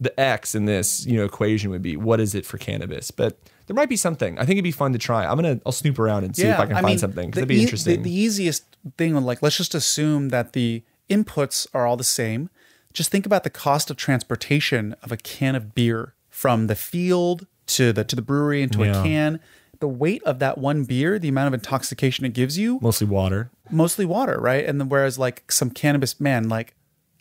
the X in this you know equation would be what is it for cannabis, but there might be something. I think it'd be fun to try. I'm gonna I'll snoop around and see yeah, if I can I find mean, something because it would be e interesting. The, the easiest thing, like let's just assume that the inputs are all the same. Just think about the cost of transportation of a can of beer from the field to the to the brewery into yeah. a can. The weight of that one beer, the amount of intoxication it gives you, mostly water, mostly water, right? And then whereas like some cannabis, man, like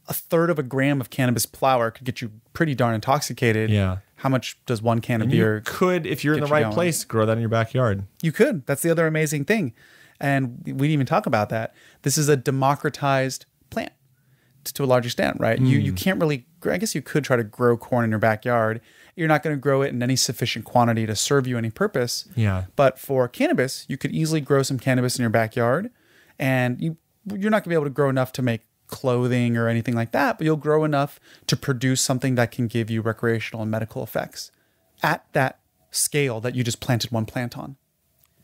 a third of a gram of cannabis flower could get you pretty darn intoxicated. Yeah. How much does one can of and beer? could, if you're in the right going? place, grow that in your backyard. You could. That's the other amazing thing, and we didn't even talk about that. This is a democratized plant to a large extent, right? Mm. You you hmm. can't really. I guess you could try to grow corn in your backyard you're not going to grow it in any sufficient quantity to serve you any purpose. Yeah. But for cannabis, you could easily grow some cannabis in your backyard and you you're not going to be able to grow enough to make clothing or anything like that, but you'll grow enough to produce something that can give you recreational and medical effects at that scale that you just planted one plant on.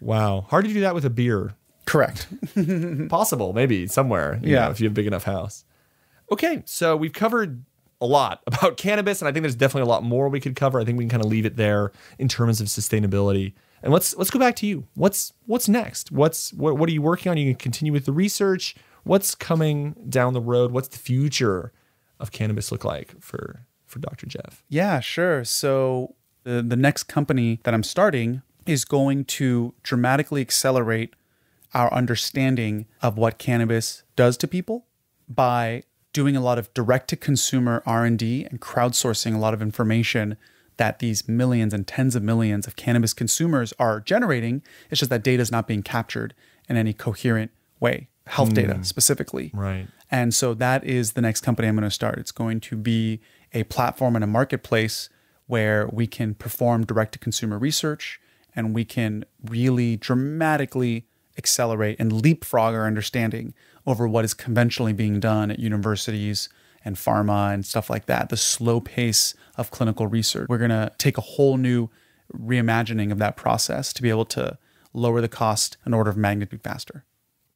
Wow. Hard to do that with a beer. Correct. Possible, maybe somewhere. yeah. Know, if you have a big enough house. Okay. So we've covered a lot about cannabis, and I think there's definitely a lot more we could cover. I think we can kind of leave it there in terms of sustainability. And let's let's go back to you. What's what's next? What's what, what are you working on? You can continue with the research. What's coming down the road? What's the future of cannabis look like for for Dr. Jeff? Yeah, sure. So the, the next company that I'm starting is going to dramatically accelerate our understanding of what cannabis does to people by doing a lot of direct to consumer R&D and crowdsourcing a lot of information that these millions and tens of millions of cannabis consumers are generating. It's just that data is not being captured in any coherent way, health mm. data hmm. specifically. Right. And so that is the next company I'm going to start. It's going to be a platform and a marketplace where we can perform direct to consumer research and we can really dramatically accelerate and leapfrog our understanding over what is conventionally being done at universities and pharma and stuff like that, the slow pace of clinical research. We're going to take a whole new reimagining of that process to be able to lower the cost an order of magnitude faster.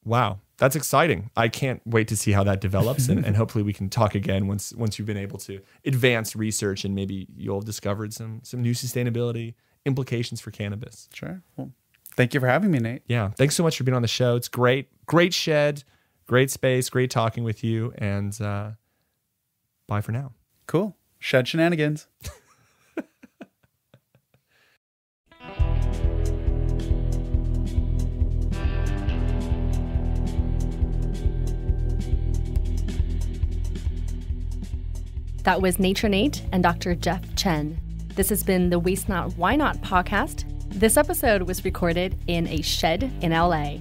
Wow, that's exciting. I can't wait to see how that develops and, and, hopefully we can talk again once once you've been able to advance research and maybe you'll have discovered some some new sustainability implications for cannabis. Sure. Well, thank you for having me, Nate. Yeah. Thanks so much for being on the show. It's great. Great shed. Great space, great talking with you, and uh, bye for now. Cool. Shed shenanigans. That was Nature Nate and Dr. Jeff Chen. This has been the Waste Not Why Not podcast. This episode was recorded in a shed in LA.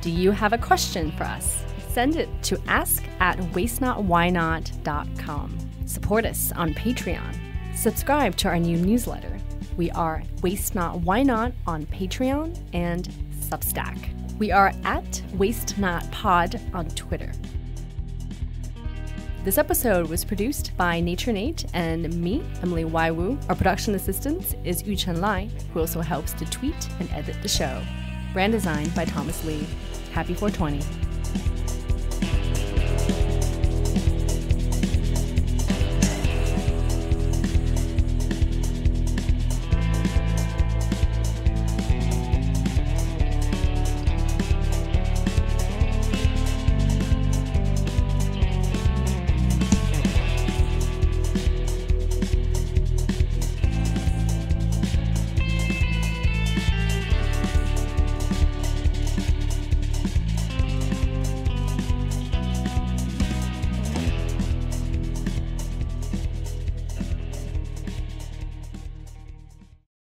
Do you have a question for us? Send it to ask at wastenotwhynot.com. Support us on Patreon. Subscribe to our new newsletter. We are Waste Not Why Not on Patreon and Substack. We are at Waste Not Pod on Twitter. This episode was produced by Nature Nate and me, Emily Waiwu. Our production assistant is Yu Chen Lai, who also helps to tweet and edit the show. Brand design by Thomas Lee. Happy 420.